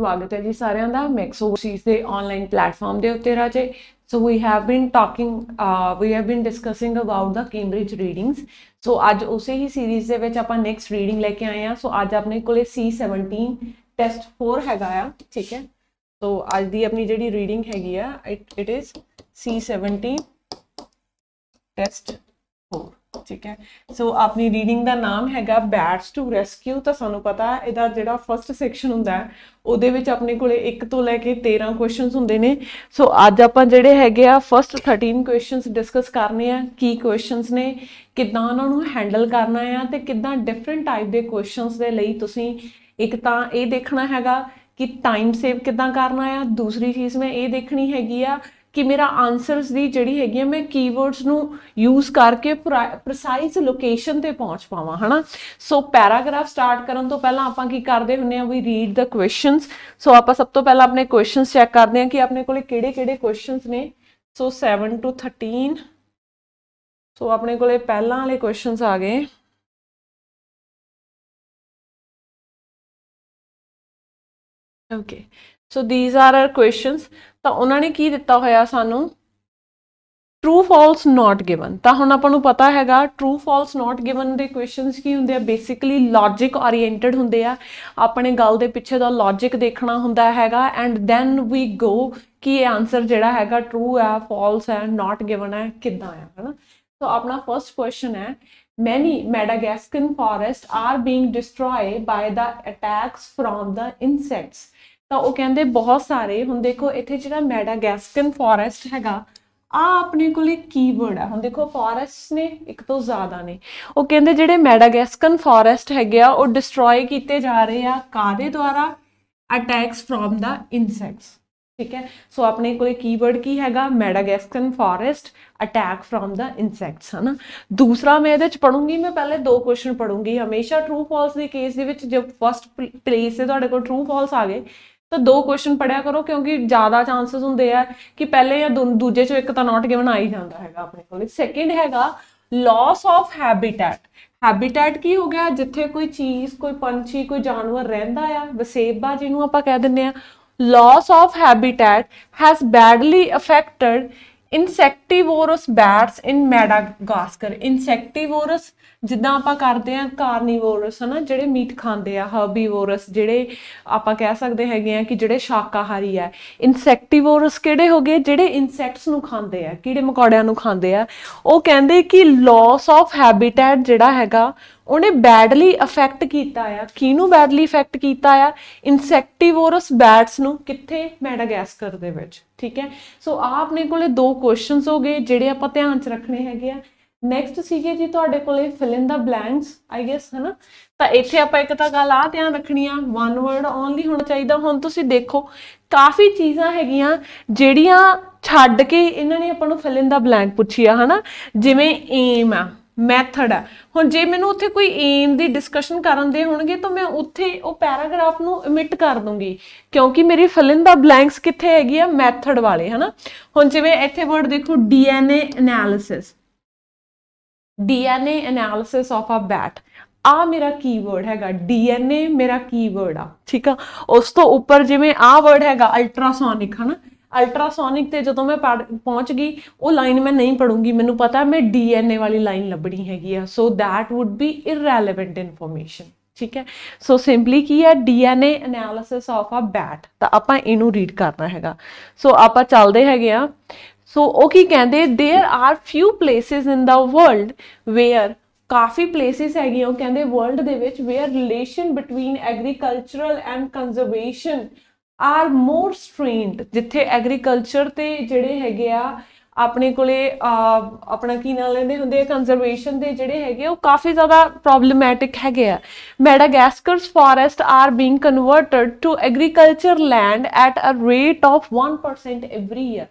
ਸਵਾਗਤ ਹੈ ਜੀ ਸਾਰਿਆਂ ਦਾ ਮੈਕਸੋਸੀਸ ਦੇ ਆਨਲਾਈਨ ਪਲੇਟਫਾਰਮ ਦੇ ਉੱਤੇ ਰਾਜੇ so we have been talking we have been discussing about the Cambridge readings so ਅੱਜ ਉਸੇ ਹੀ ਸੀਰੀਜ਼ ਦੇ ਵਿੱਚ ਆਪਾਂ ਨੈਕਸਟ ਰੀਡਿੰਗ ਲੈ ਕੇ ਆਏ ਆ ਸੋ ਅੱਜ ਆਪਣੇ ਕੋਲੇ C17 ਟੈਸਟ 4 ਹੈਗਾ ਆ ਠੀਕ ਹੈ ਸੋ ਅੱਜ ਦੀ ਆਪਣੀ ਜਿਹੜੀ ਰੀਡਿੰਗ ਹੈਗੀ ਆ it it is C17 test 4 ਠੀਕ ਹੈ ਸੋ ਆਪਣੀ ਰੀਡਿੰਗ ਦਾ ਨਾਮ ਹੈਗਾ ਬੈਟਸ ਟੂ ਰੈਸਕਿਊ ਤਾਂ ਸਾਨੂੰ ਪਤਾ ਇਹਦਾ ਜਿਹੜਾ ਫਰਸਟ ਸੈਕਸ਼ਨ ਹੁੰਦਾ ਉਹਦੇ ਵਿੱਚ ਆਪਣੇ ਕੋਲੇ 1 ਤੋਂ ਲੈ ਕੇ 13 ਕੁਐਸਚਨਸ ਹੁੰਦੇ ਨੇ ਸੋ ਅੱਜ ਆਪਾਂ ਜਿਹੜੇ ਹੈਗੇ ਆ ਫਰਸਟ 13 ਕੁਐਸਚਨਸ ਡਿਸਕਸ ਕਰਨੇ ਆ ਕੀ ਕੁਐਸਚਨਸ ਨੇ ਕਿੱਦਾਂ ਉਹਨਾਂ ਨੂੰ ਹੈਂਡਲ ਕਰਨਾ ਆ ਤੇ ਕਿੱਦਾਂ ਡਿਫਰੈਂਟ ਟਾਈਪ ਦੇ ਕੁਐਸਚਨਸ ਦੇ ਲਈ ਤੁਸੀਂ ਇੱਕ ਤਾਂ ਇਹ ਦੇਖਣਾ ਹੈਗਾ ਕਿ ਟਾਈਮ ਸੇਵ ਕਿੱਦਾਂ ਕਰਨਾ ਆ ਦੂਸਰੀ ਚੀਜ਼ ਮੈਂ ਇਹ ਦੇਖਣੀ ਹੈਗੀ ਆ कि मेरा आंसर दी जी है मैं कीवर्ड्स नूज करके प्रा प्रसाइज लोकेशन पर पहुँच पाव है ना सो पैराग्राफ स्टार्ट करन तो पहला we read the question so आप सब तो पहला अपने क्वेश्चन चैक करते हैं कि अपने कोले केड़े-केड़े ने सो 7 टू थर्टीन सो अपने कोले आ गए okay okay. So these are are questions ਤਾਂ ਉਹਨਾਂ ਨੇ ਕੀ ਦਿੱਤਾ ਹੋਇਆ ਸਾਨੂੰ ਟਰੂ ਫਾਲਸ ਨਾਟ ਗਿਵਨ ਤਾਂ ਹੁਣ ਆਪਾਂ ਨੂੰ ਪਤਾ ਹੈਗਾ ਟਰੂ ਫਾਲਸ ਨਾਟ ਗਿਵਨ ਦੇ ਕੁਐਸਚਨਸ ਕੀ ਹੁੰਦੇ ਆ ਬੇਸਿਕਲੀ ਲੌਜੀਕ ਓਰੀਐਂਟਡ ਹੁੰਦੇ ਆ ਆਪਣੇ ਗੱਲ ਦੇ ਪਿੱਛੇ ਦਾ ਲੌਜੀਕ ਦੇਖਣਾ ਹੁੰਦਾ ਹੈਗਾ ਐਂਡ ਦੈਨ ਵੀ ਗੋ ਕਿ ਇਹ ਆਨਸਰ ਜਿਹੜਾ ਹੈਗਾ ਟਰੂ ਹੈ ਫਾਲਸ ਹੈ ਨਾਟ ਗਿਵਨ ਹੈ ਕਿੱਦਾਂ ਆ ਹੈਨਾ ਸੋ ਆਪਣਾ ਫਰਸਟ ਕੁਐਸਚਨ ਹੈ many madagascan forests are being destroyed by the attacks from the insects ਤਾਂ ਉਹ ਕਹਿੰਦੇ ਬਹੁਤ ਸਾਰੇ ਹੁਣ ਦੇਖੋ ਇੱਥੇ ਜਿਹੜਾ ਮੈਡਾਗੈਸਕਨ ਫੋਰੈਸਟ ਹੈਗਾ ਆ ਆਪਣੇ ਕੋਲ ਇੱਕ ਕੀਵਰਡ ਆ ਹੁਣ ਦੇਖੋ ਫੋਰੈਸਟ ਨੇ ਇੱਕ ਤੋਂ ਜ਼ਿਆਦਾ ਨੇ ਉਹ ਕਹਿੰਦੇ ਜਿਹੜੇ ਮੈਡਾਗੈਸਕਨ ਫੋਰੈਸਟ ਹੈਗੇ ਆ ਉਹ ਡਿਸਟਰੋਏ ਕੀਤੇ ਜਾ ਰਹੇ ਆ ਕਾਦੇ ਦੁਆਰਾ ਅਟੈਕਸ ਫਰੋਮ ਦਾ ਇਨਸੈਕਟਸ ਠੀਕ ਹੈ ਸੋ ਆਪਣੇ ਕੋਲ ਕੀਵਰਡ ਕੀ ਹੈਗਾ Madagascan forest attack from the insects ਹਨਾ ਦੂਸਰਾ ਮੈਂ ਇਹਦੇ ਚ ਪੜੂੰਗੀ ਮੈਂ ਪਹਿਲੇ ਦੋ ਕੁਐਸਚਨ ਪੜੂੰਗੀ ਹਮੇਸ਼ਾ ਟਰੂ ਫਾਲਸ ਦੇ ਕੇਸ ਦੇ ਵਿੱਚ ਜਦ ਫਸਟ ਪਲੇਸ ਤੇ ਤੁਹਾਡੇ ਕੋਲ ਟਰੂ ਫਾਲਸ ਆ ਗਏ ਤਾਂ ਦੋ ਕੁਐਸਚਨ ਪੜਿਆ ਕਰੋ ਕਿਉਂਕਿ ਜ਼ਿਆਦਾ ਚਾਂਸਸ ਹੁੰਦੇ ਆ ਕਿ ਪਹਿਲੇ ਜਾਂ ਦੂਜੇ ਚੋਂ ਇੱਕ ਤਾਂ ਨਾਟ ਗਿਵਨ ਆ ਹੀ ਜਾਂਦਾ ਹੈਗਾ ਆਪਣੇ ਕੋਲ ਸੈਕਿੰਡ ਹੈਗਾ ਲਾਸ ਆਫ ਹੈਬਿਟੈਟ ਹੈਬਿਟੈਟ ਕੀ ਹੋ ਗਿਆ ਜਿੱਥੇ ਕੋਈ ਚੀਜ਼ ਕੋਈ ਪੰਛੀ ਕੋਈ ਜਾਨਵਰ ਰਹਿੰਦਾ ਆ ਵਸੇਬਾ ਜਿਹਨੂੰ ਆਪਾਂ ਕਹਿ ਦਿੰਦੇ ਆ loss of habitat has badly affected insectivorous bats in Madagascar insectivorous ਜਿੱਦਾਂ ਆਪਾਂ ਕਰਦੇ ਆ ਕਾਰਨੀਵੋਰਸ ਹਨਾ ਜਿਹੜੇ ਮੀਟ ਖਾਂਦੇ ਆ ਹਰਬੀਵੋਰਸ ਜਿਹੜੇ ਆਪਾਂ ਕਹਿ ਸਕਦੇ ਹੈਗੇ ਆ ਕਿ ਜਿਹੜੇ ਸ਼ਾਕਾਹਾਰੀ ਆ ਇਨਸੈਕਟੀਵੋਰਸ ਕਿਹੜੇ ਹੋਗੇ ਜਿਹੜੇ ਇਨਸੈਕਟਸ ਨੂੰ ਖਾਂਦੇ ਆ ਕੀੜੇ ਮਕੌੜਿਆਂ ਨੂੰ ਖਾਂਦੇ ਆ ਉਹ ਕਹਿੰਦੇ ਕਿ ਲਾਸ ਆਫ ਹੈਬਿਟੈਟ ਜਿਹੜਾ ਹੈਗਾ ਉਹਨੇ ਬੈਡਲੀ ਅਫੈਕਟ ਕੀਤਾ ਆ ਕਿਹਨੂੰ ਬੈਡਲੀ ਅਫੈਕਟ ਕੀਤਾ ਆ ਇਨਸੈਕਟੀਵੋਰਸ ਬੈਟਸ ਨੂੰ ਕਿੱਥੇ ਮੈਡਾਗੈਸਕਰ ਦੇ ਵਿੱਚ ਠੀਕ ਹੈ ਸੋ ਆਪਨੇ ਕੋਲੇ ਦੋ ਕੁਐਸਚਨਸ ਹੋਗੇ ਜਿਹੜੇ ਆਪਾਂ ਧਿਆਨ ਚ ਰੱਖਣੇ ਹੈਗੇ ਆ ਨੈਕਸਟ ਸੀਗੇ ਜੀ ਤੁਹਾਡੇ ਕੋਲੇ fill in the blanks I guess ਹਨਾ ਤਾਂ ਇੱਥੇ ਆਪਾਂ ਇੱਕ ਤਾਂ ਗੱਲ ਆ ਧਿਆਨ ਰੱਖਣੀ ਆ ਵਨ ਵਰਡ ਓਨਲੀ ਹੋਣਾ ਚਾਹੀਦਾ ਹੁਣ ਤੁਸੀਂ ਦੇਖੋ ਕਾਫੀ ਚੀਜ਼ਾਂ ਹੈਗੀਆਂ ਜਿਹੜੀਆਂ ਛੱਡ ਕੇ ਇਹਨਾਂ ਨੇ ਆਪਾਂ ਨੂੰ ਫਿਲ ਇਨ ਦਾ ਬਲੈਂਕ ਪੁੱਛੀ ਆ ਹਨਾ ਜਿਵੇਂ ਏਮ ਆ ਮੈਥਡ ਆ ਹੁਣ ਜੇ ਮੈਨੂੰ ਉੱਥੇ ਕੋਈ ਏਮ ਦੀ ਡਿਸਕਸ਼ਨ ਕਰਨ ਦੇ ਹੋਣਗੇ ਤਾਂ ਮੈਂ ਉੱਥੇ ਉਹ ਪੈਰਾਗ੍ਰਾਫ ਨੂੰ ਇਮਿਟ ਕਰ ਦੂੰਗੀ ਕਿਉਂਕਿ ਮੇਰੀ ਇਨ ਦਾ ਬਲੈਂਕਸ ਕਿੱਥੇ ਹੈਗੀ ਆ ਮੈਥਡ ਵਾਲੇ ਹਨਾ ਹੁਣ ਜਿਵੇਂ ਇੱਥੇ ਵਰਡ ਦੇਖੋ DNA analysis DNA analysis of a bat ਆ ਮੇਰਾ ਕੀਵਰਡ ਹੈਗਾ ਡੀਐਨਏ ਮੇਰਾ ਕੀਵਰਡ ਆ ਠੀਕ ਆ ਉਸ ਤੋਂ ਉੱਪਰ ਜਿਵੇਂ ਆ ਵਰਡ ਹੈਗਾ ਅਲਟਰਾਸੋਨਿਕ ਹਨਾ ਅਲਟਰਾਸੋਨਿਕ ਤੇ ਜਦੋਂ ਮੈਂ ਪਹੁੰਚ ਗਈ ਉਹ ਲਾਈਨ ਮੈਂ ਨਹੀਂ ਪੜੂੰਗੀ ਮੈਨੂੰ ਪਤਾ ਮੈਂ ਡੀਐਨਏ ਵਾਲੀ ਲਾਈਨ ਲੱਭਣੀ ਹੈਗੀ ਆ so that would be irrelevant information ਠੀਕ ਹੈ ਸੋ ਸਿੰਪਲੀ ਕੀ ਹੈ DNA analysis of a bat ਤਾਂ ਆਪਾਂ ਇਹਨੂੰ ਰੀਡ ਕਰਨਾ ਹੈਗਾ ਸੋ ਆਪਾਂ ਚੱਲਦੇ ਹੈਗੇ ਆ ਸੋ ਉਹ ਕੀ ਕਹਿੰਦੇ there are few places in the world where ਕਾਫੀ ਪਲੇਸਿਸ ਹੈਗੀਆਂ ਉਹ ਕਹਿੰਦੇ ਵਰਲਡ ਦੇ ਵਿੱਚ where relation between agricultural and conservation are more strained ਜਿੱਥੇ ਐਗਰੀਕਲਚਰ ਤੇ ਜਿਹੜੇ ਹੈਗੇ ਆ ਆਪਣੇ ਕੋਲੇ ਆਪਣਾ ਕੀ ਨਾਂ ਲੈਂਦੇ ਹੁੰਦੇ ਆ ਕੰਜ਼ਰਵੇਸ਼ਨ ਦੇ ਜਿਹੜੇ ਹੈਗੇ ਉਹ ਕਾਫੀ ਜ਼ਿਆਦਾ ਪ੍ਰੋਬਲਮੈਟਿਕ ਹੈਗੇ ਆ Madagascar's forest are being converted to agriculture land at a rate of 1% every year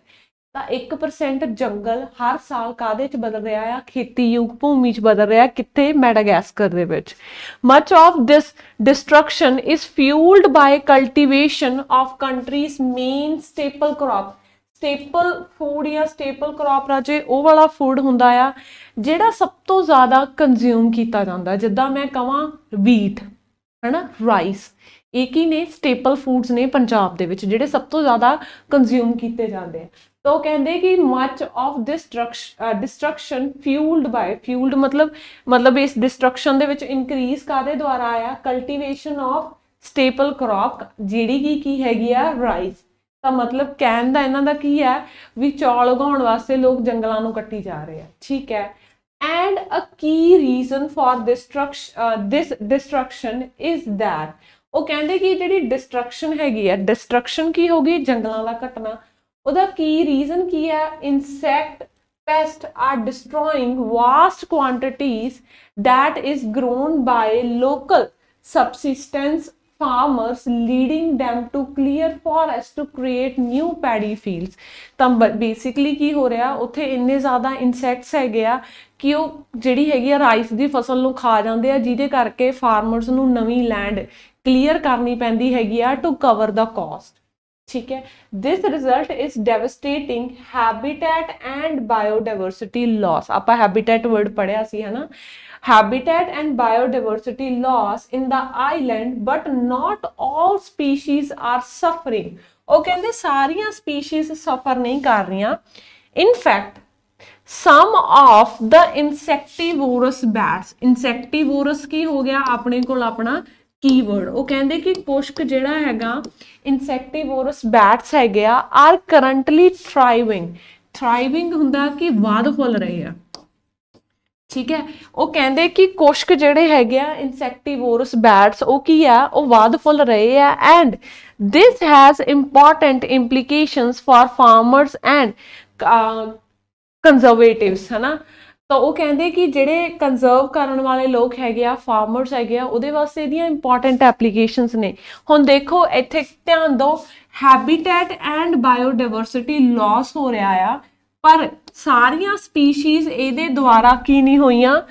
ਤਾਂ 1% ਜੰਗਲ ਹਰ ਸਾਲ ਕਾਦੇ ਚ ਬਦਲ ਰਿਹਾ ਆ ਖੇਤੀਯੋਗ ਭੂਮੀ ਚ ਬਦਲ ਰਿਹਾ ਕਿੱਥੇ ਮੈਡਾਗਾਸਕਰ ਦੇ ਵਿੱਚ much of this destruction is fuelled by cultivation of country's main staple crop staple food ਜਾਂ ਸਟੇਪਲ ਕ੍ਰੌਪ ਰਾਜੇ ਉਹ ਵਾਲਾ ਫੂਡ ਹੁੰਦਾ ਆ ਜਿਹੜਾ ਸਭ ਤੋਂ ਜ਼ਿਆਦਾ ਕੰਜ਼ਿਊਮ ਕੀਤਾ ਜਾਂਦਾ ਜਿੱਦਾਂ ਮੈਂ ਕਹਾਂ ਵੀਟ ਹੈਨਾ ਰਾਈਸ ਇਹ ਕੀ ਨੇ ਸਟੇਪਲ ਫੂਡਸ ਨੇ ਪੰਜਾਬ ਦੇ ਵਿੱਚ ਜਿਹੜੇ ਸਭ ਤੋਂ ਜ਼ਿਆਦਾ ਕੰਜ਼ਿਊਮ ਕੀਤੇ ਜਾਂਦੇ ਆ ਤੋ ਉਹ ਕਹਿੰਦੇ ਕਿ ਮੱਚ ਆਫ ਡਿਸਟਰਕਸ਼ਨ ਫਿਊਲਡ ਬਾਈ ਫਿਊਲਡ ਮਤਲਬ ਮਤਲਬ ਇਸ ਡਿਸਟਰਕਸ਼ਨ ਦੇ ਵਿੱਚ ਇਨਕਰੀਜ਼ ਕਾਦੇ ਦੁਆਰਾ ਆਇਆ ਕਲਟੀਵੇਸ਼ਨ ਆਫ ਸਟੇਪਲ ਕ੍ਰੌਪ ਜਿਹੜੀ ਕੀ ਕੀ ਹੈਗੀ ਆ ਰਾਈਸ ਤਾਂ ਮਤਲਬ ਕਹਿਣ ਦਾ ਇਹਨਾਂ ਦਾ ਕੀ ਹੈ ਵੀ ਚੌਲ ਉਗਾਉਣ ਵਾਸਤੇ ਲੋਕ ਜੰਗਲਾਂ ਨੂੰ ਕੱਟੀ ਜਾ ਰਹੇ ਆ ਠੀਕ ਹੈ ਐਂਡ ਅ ਕੀ reason for this uh, this destruction is ਉਹ ਕਹਿੰਦੇ ਕਿ ਜਿਹੜੀ ਡਿਸਟਰਕਸ਼ਨ ਹੈਗੀ ਆ ਡਿਸਟਰਕਸ਼ਨ ਕੀ ਹੋਗੀ ਜੰਗਲਾਂ ਦਾ ਘਟਨਾ ਉਹਦਾ ਕੀ ਰੀਜ਼ਨ ਕੀ ਹੈ insect pest are destroying vast quantities that is grown by local subsistence farmers leading them to clear forest to create new paddy fields ਤਾਂ ਬੇਸਿਕਲੀ ਕੀ ਹੋ ਰਿਹਾ ਉੱਥੇ ਇੰਨੇ ਜ਼ਿਆਦਾ ਇਨਸੈਕਟਸ ਹੈਗੇ ਆ ਕਿ ਉਹ ਜਿਹੜੀ ਹੈਗੀ ਆ ਰਾਈਸ ਦੀ ਫਸਲ ਨੂੰ ਖਾ ਜਾਂਦੇ ਆ ਜਿਹਦੇ ਕਰਕੇ ਫਾਰਮਰਸ ਨੂੰ ਨਵੀਂ ਲੈਂਡ ਕਲੀਅਰ ਕਰਨੀ ਪੈਂਦੀ ਹੈਗੀ ਆ ਟੂ ਕਵਰ ਦਾ ਕਾਸਟ ਠੀਕ ਹੈ this result is devastating habitat and biodiversity loss ਆਪਾਂ habitat word ਪੜਿਆ ਸੀ ਹਨਾ habitat and biodiversity loss in the island but not all species are suffering ਉਹ ਕਹਿੰਦੇ ਸਾਰੀਆਂ ਸਪੀਸੀਜ਼ ਸਫਰ ਨਹੀਂ ਕਰ ਰਹੀਆਂ in fact some of the insectivorous bats insectivorous ਕੀ ਹੋ ਗਿਆ ਆਪਣੇ ਕੋਲ ਆਪਣਾ ਕੀਵਰਡ ਉਹ ਕਹਿੰਦੇ ਕਿ ਕੋਸ਼ਕ ਜਿਹੜਾ ਹੈਗਾ ਇਨਸੈਕਟੀਵੋਰਸ ਬੈਟਸ ਹੈਗੇ ਆ ਆਰ ਕਰੰਟਲੀ ਥ੍ਰਾਈਵਿੰਗ ਥ੍ਰਾਈਵਿੰਗ ਹੁੰਦਾ ਕਿ ਵਾਧ ਫੁੱਲ ਰਹੇ ਆ ਠੀਕ ਹੈ ਉਹ ਕਹਿੰਦੇ ਕਿ ਕੋਸ਼ਕ ਜਿਹੜੇ ਹੈਗੇ ਆ ਇਨਸੈਕਟੀਵੋਰਸ ਬੈਟਸ ਉਹ ਕੀ ਆ ਉਹ ਵਾਧ ਫੁੱਲ ਰਹੇ ਆ and this has important implications for farmers and conservatives ਹਨਾ ਤਾਂ ਉਹ ਕਹਿੰਦੇ ਕਿ ਜਿਹੜੇ ਕੰਜ਼ਰਵ ਕਰਨ ਵਾਲੇ ਲੋਕ ਹੈਗੇ ਆ ਫਾਰਮਰਸ ਹੈਗੇ ਆ ਉਹਦੇ ਵਾਸਤੇ ਇਹਦੀਆਂ ਇੰਪੋਰਟੈਂਟ ਐਪਲੀਕੇਸ਼ਨਸ ਨੇ ਹੁਣ ਦੇਖੋ ਇੱਥੇ ਧਿਆਨ ਦਿਓ ਹੈਬਿਟੈਟ ਐਂਡ ਬਾਇਓਡਾਇਵਰਸਿਟੀ ਲਾਸ ਹੋ ਰਿਹਾ ਆ ਪਰ ਸਾਰੀਆਂ ਸਪੀਸੀਜ਼ ਇਹਦੇ ਦੁਆਰਾ ਕੀ ਨਹੀਂ ਹੋਈਆਂ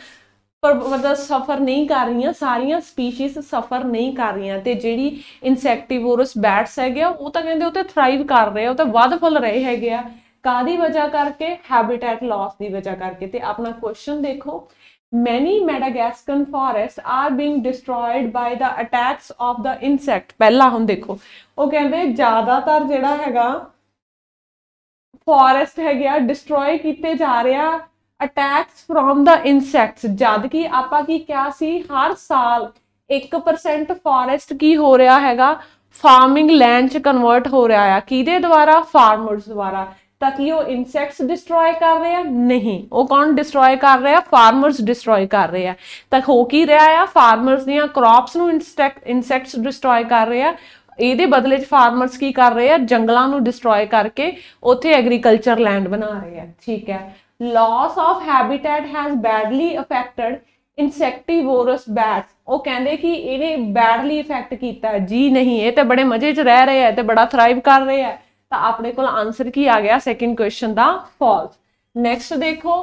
ਪਰ ਮਤਲਬ ਸਫਰ ਨਹੀਂ ਕਰ ਰਹੀਆਂ ਸਾਰੀਆਂ ਸਪੀਸੀਜ਼ ਸਫਰ ਨਹੀਂ ਕਰ ਰਹੀਆਂ ਤੇ ਜਿਹੜੀ ਇਨਸੈਕਟੀਵੋਰਸ ਬੈਟਸ ਹੈਗੇ ਆ ਉਹ ਤਾਂ ਕਹਿੰਦੇ ਉਹ ਤੇ ਥਰਾਈਵ ਕਰ ਰਹੇ ਆ ਉਹ ਤਾਂ ਵੱਧ ਫੁੱਲ ਰਹੇ ਹੈਗੇ ਆ ਕਾਦੀ ਵਜ੍ਹਾ ਕਰਕੇ ਹੈਬਿਟੈਟ ਲਾਸ ਦੀ ਵਜ੍ਹਾ ਕਰਕੇ ਤੇ ਆਪਣਾ ਕੁਐਸਚਨ ਦੇਖੋ many madagascan forest are being destroyed by the attacks of the insect ਪਹਿਲਾ ਹੁਣ ਦੇਖੋ ਉਹ ਕਹਿੰਦੇ ਜ਼ਿਆਦਾਤਰ ਜਿਹੜਾ ਹੈਗਾ ਫੋਰੈਸਟ ਹੈਗਾ ਡਿਸਟਰੋਏ ਕੀਤੇ ਜਾ ਰਿਹਾ ਅਟੈਕਸ ਫਰੋਮ ਦਾ ਇਨਸੈਕਟਸ ਜਦ ਕਿ ਆਪਾਂ ਕੀ ਕਿਹਾ ਸੀ ਹਰ ਸਾਲ 1% ਫੋਰੈਸਟ ਕੀ ਹੋ ਰਿਹਾ ਹੈਗਾ ਫਾਰਮਿੰਗ ਲੈਂਡ ਚ ਕਨਵਰਟ ਹੋ ਰਿਹਾ ਆ ਕਿਹਦੇ ਦੁਆਰਾ ਫਾਰਮਰਸ ਦੁਆਰਾ ਤਾਂ ਕਿ ਉਹ ਇਨਸੈਕਟਸ ਡਿਸਟਰੋਏ ਕਰ ਰਹੇ ਆ ਨਹੀਂ ਉਹ ਕੌਣ ਡਿਸਟਰੋਏ ਕਰ ਰਹੇ ਆ ਫਾਰਮਰਸ ਡਿਸਟਰੋਏ ਕਰ ਰਹੇ ਆ ਤਾਂ ਹੋ ਕੀ ਰਿਹਾ ਆ ਫਾਰਮਰਸ ਦੀਆਂ ਕ੍ਰੌਪਸ ਨੂੰ ਇਨਸੈਕਟਸ ਡਿਸਟਰੋਏ ਕਰ ਰਹੇ ਆ ਇਹਦੇ ਬਦਲੇ 'ਚ ਫਾਰਮਰਸ ਕੀ ਕਰ ਰਹੇ ਆ ਜੰਗਲਾਂ ਨੂੰ ਡਿਸਟਰੋਏ ਕਰਕੇ ਉੱਥੇ ਐਗਰੀਕਲਚਰ ਲੈਂਡ ਬਣਾ ਰਹੇ ਆ ਠੀਕ ਹੈ loss of habitat has badly affected insectivorous bats ਉਹ ਕਹਿੰਦੇ ਕਿ ਇਹਨੇ ਬੈਡਲੀ ਇਫੈਕਟ ਕੀਤਾ ਜੀ ਨਹੀਂ ਇਹ ਤਾਂ ਬੜੇ ਮਜ਼ੇ 'ਚ ਰਹਿ ਰਹੇ ਆ ਤੇ ਬੜਾ ਥਰਾਈਵ ਕਰ ਰਹੇ ਆ ਤਾਂ ਆਪਣੇ ਕੋਲ ਆਨਸਰ ਕੀ ਆ ਗਿਆ ਸੈਕਿੰਡ ਕੁਐਸਚਨ ਦਾ ਫਾਲਸ ਨੈਕਸਟ ਦੇਖੋ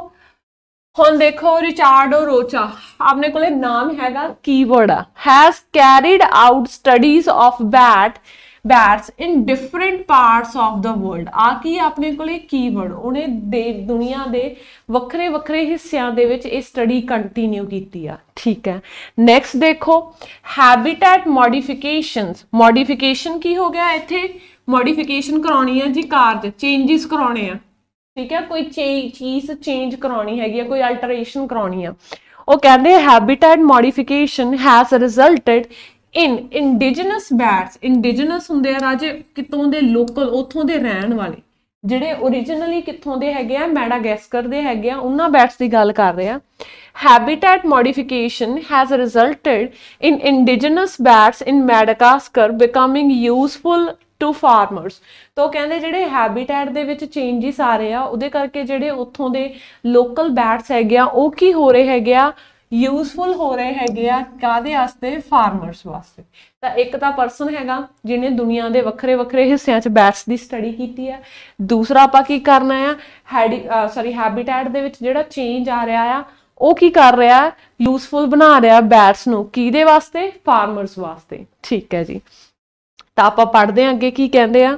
ਹੁਣ ਦੇਖੋ ਰਿਚਾਰਡ ਰੋਚਾ ਆਪਣੇ ਕੋਲੇ ਨਾਮ ਹੈਗਾ ਕੀਵਰਡ ਆ has carried out studies of bat bats in different parts of the world ਆ ਕੀ ਆਪਣੇ ਕੋਲੇ ਕੀਵਰਡ ਉਹਨੇ ਦੇ ਦੁਨੀਆ ਦੇ ਵੱਖਰੇ ਵੱਖਰੇ ਹਿੱਸਿਆਂ ਦੇ ਵਿੱਚ ਇਹ ਸਟੱਡੀ ਕੰਟੀਨਿਊ ਕੀਤੀ ਆ ਠੀਕ ਹੈ ਨੈਕਸਟ ਦੇਖੋ ਹੈਬਿਟੈਟ ਮੋਡੀਫਿਕੇਸ਼ਨਸ ਮੋਡੀਫਿਕੇਸ਼ਨ ਕੀ ਹੋ ਗਿਆ ਇੱਥੇ ਮੋਡੀਫਿਕੇਸ਼ਨ ਕਰਾਉਣੀ ਹੈ ਜੀ ਕਾਰ ਦੇ ਚੇਂजेस ਕਰਾਉਣੇ ਆ ਠੀਕ ਹੈ ਕੋਈ ਚੀਜ਼ ਚੇਂਜ ਕਰਾਉਣੀ ਹੈਗੀ ਆ ਕੋਈ ਅਲਟਰੇਸ਼ਨ ਕਰਾਉਣੀ ਆ ਉਹ ਕਹਿੰਦੇ habitat modification has resulted in indigenous bats indigenous ਹੁੰਦੇ ਆ ਰਾਜੇ ਕਿਤੋਂ ਦੇ ਲੋਕਲ ਉਥੋਂ ਦੇ ਰਹਿਣ ਵਾਲੇ ਜਿਹੜੇ origignally ਕਿੱਥੋਂ ਦੇ ਹੈਗੇ ਆ ਮੈਡਾਗੈਸਕਰ ਦੇ ਹੈਗੇ ਆ ਉਹਨਾਂ ਬੈਟਸ ਦੀ ਗੱਲ ਕਰ ਰਹੇ ਆ habitat modification has resulted in indigenous bats in Madagascar becoming useful to farmers ਤੋਂ ਕਹਿੰਦੇ ਜਿਹੜੇ ਹੈਬਿਟੈਟ ਦੇ ਵਿੱਚ ਚੇਂਜਸ ਆ ਰਹੇ ਆ ਉਹਦੇ ਕਰਕੇ ਜਿਹੜੇ ਉੱਥੋਂ ਦੇ ਲੋਕਲ ਬੈਟਸ ਹੈਗੇ ਆ ਉਹ ਕੀ ਹੋ ਰਹੇ ਹੈਗੇ ਆ ਯੂਸਫੁਲ ਹੋ ਰਹੇ ਹੈਗੇ ਆ ਕਾਦੇ ਵਾਸਤੇ ਫਾਰਮਰਸ ਵਾਸਤੇ ਤਾਂ ਇੱਕ ਤਾਂ ਪਰਸਨ ਹੈਗਾ ਜਿਹਨੇ ਦੁਨੀਆ ਦੇ ਵੱਖਰੇ ਵੱਖਰੇ ਹਿੱਸਿਆਂ 'ਚ ਬੈਟਸ ਦੀ ਸਟੱਡੀ ਕੀਤੀ ਹੈ ਦੂਸਰਾ ਆਪਾਂ ਕੀ ਕਰਨਾ ਆ ਸੌਰੀ ਹੈਬਿਟੈਟ ਦੇ ਵਿੱਚ ਜਿਹੜਾ ਚੇਂਜ ਆ ਰਿਹਾ ਆ ਉਹ ਕੀ ਕਰ ਰਿਹਾ ਯੂਸਫੁਲ ਬਣਾ ਰਿਹਾ ਬੈਟਸ ਨੂੰ ਕਿਹਦੇ ਵਾਸਤੇ ਫਾਰਮਰਸ ਵਾਸਤੇ ਠੀਕ ਹੈ ਜੀ ਤਾਂ ਆਪਾਂ ਪੜ੍ਹਦੇ ਆਂ ਅੱਗੇ ਕੀ ਕਹਿੰਦੇ ਆ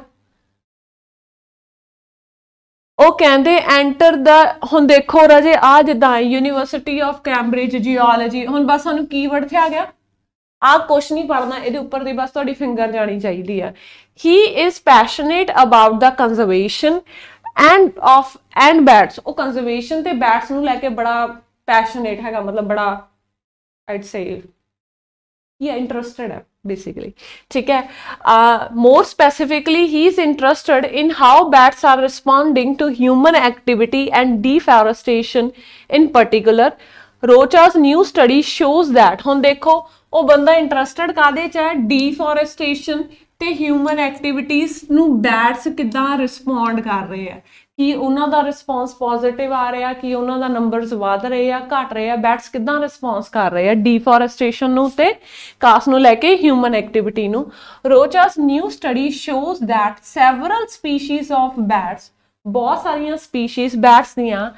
ਉਹ ਕਹਿੰਦੇ ਐਂਟਰ ਦਾ ਹੁਣ ਦੇਖੋ ਰਾਜੇ ਆ ਜਿੱਦਾਂ ਯੂਨੀਵਰਸਿਟੀ ਆਫ ਕੈਂਬਰਿਜ ਜੀਓਲੋਜੀ ਹੁਣ ਬਸ ਸਾਨੂੰ ਕੀਵਰਡ ਤੇ ਆ ਗਿਆ ਆ ਕੁਛ ਨਹੀਂ ਪੜਨਾ ਇਹਦੇ ਉੱਪਰ ਦੀ ਬਸ ਤੁਹਾਡੀ ਫਿੰਗਰ ਜਾਣੀ ਚਾਹੀਦੀ ਆ he is passionate about the conservation and of and bats ਉਹ ਕੰਜ਼ਰਵੇਸ਼ਨ ਤੇ ਬੈਟਸ ਨੂੰ ਲੈ ਕੇ ਬੜਾ ਪੈਸ਼ਨੇਟ ਹੈਗਾ ਮਤਲਬ ਬੜਾ ਆਈਡ ਸੇ ये इंटरेस्टेड है बेसिकली ठीक है more specifically he is interested in how bats are responding to human activity and deforestation in particular Rocha's new study shows that ਹੁਣ ਦੇਖੋ ਉਹ ਬੰਦਾ ਇੰਟਰਸਟਡ ਕਾਦੇ ਚ ਹੈ ਡੀਫੋਰੈਸਟੇਸ਼ਨ ਤੇ ਹਿਊਮਨ ਐਕਟੀਵਿਟੀਆਂ ਨੂੰ ਬੈਟਸ ਕਿਦਾਂ ਰਿਸਪੌਂਡ ਕਰ ਰਹੇ ਆ ਕਿ ਉਹਨਾਂ ਦਾ ਰਿਸਪੌਂਸ ਪੋਜ਼ਿਟਿਵ ਆ ਰਿਹਾ ਕਿ ਉਹਨਾਂ ਦਾ ਨੰਬਰਸ ਵਧ ਰਹੇ ਆ ਘਟ ਰਹੇ ਆ ਬੈਟਸ ਕਿਦਾਂ ਰਿਸਪੌਂਸ ਕਰ ਰਹੇ ਆ ਡੀਫੋਰੈਸਟੇਸ਼ਨ ਨੂੰ ਤੇ ਕਾਸ ਨੂੰ ਲੈ ਕੇ ਹਿਊਮਨ ਐਕਟੀਵਿਟੀ ਨੂੰ Rocha's new study shows that several species of bats ਬਹੁਤ ਸਾਰੀਆਂ ਸਪੀਸੀਜ਼ ਬੈਟਸ ਦੀਆਂ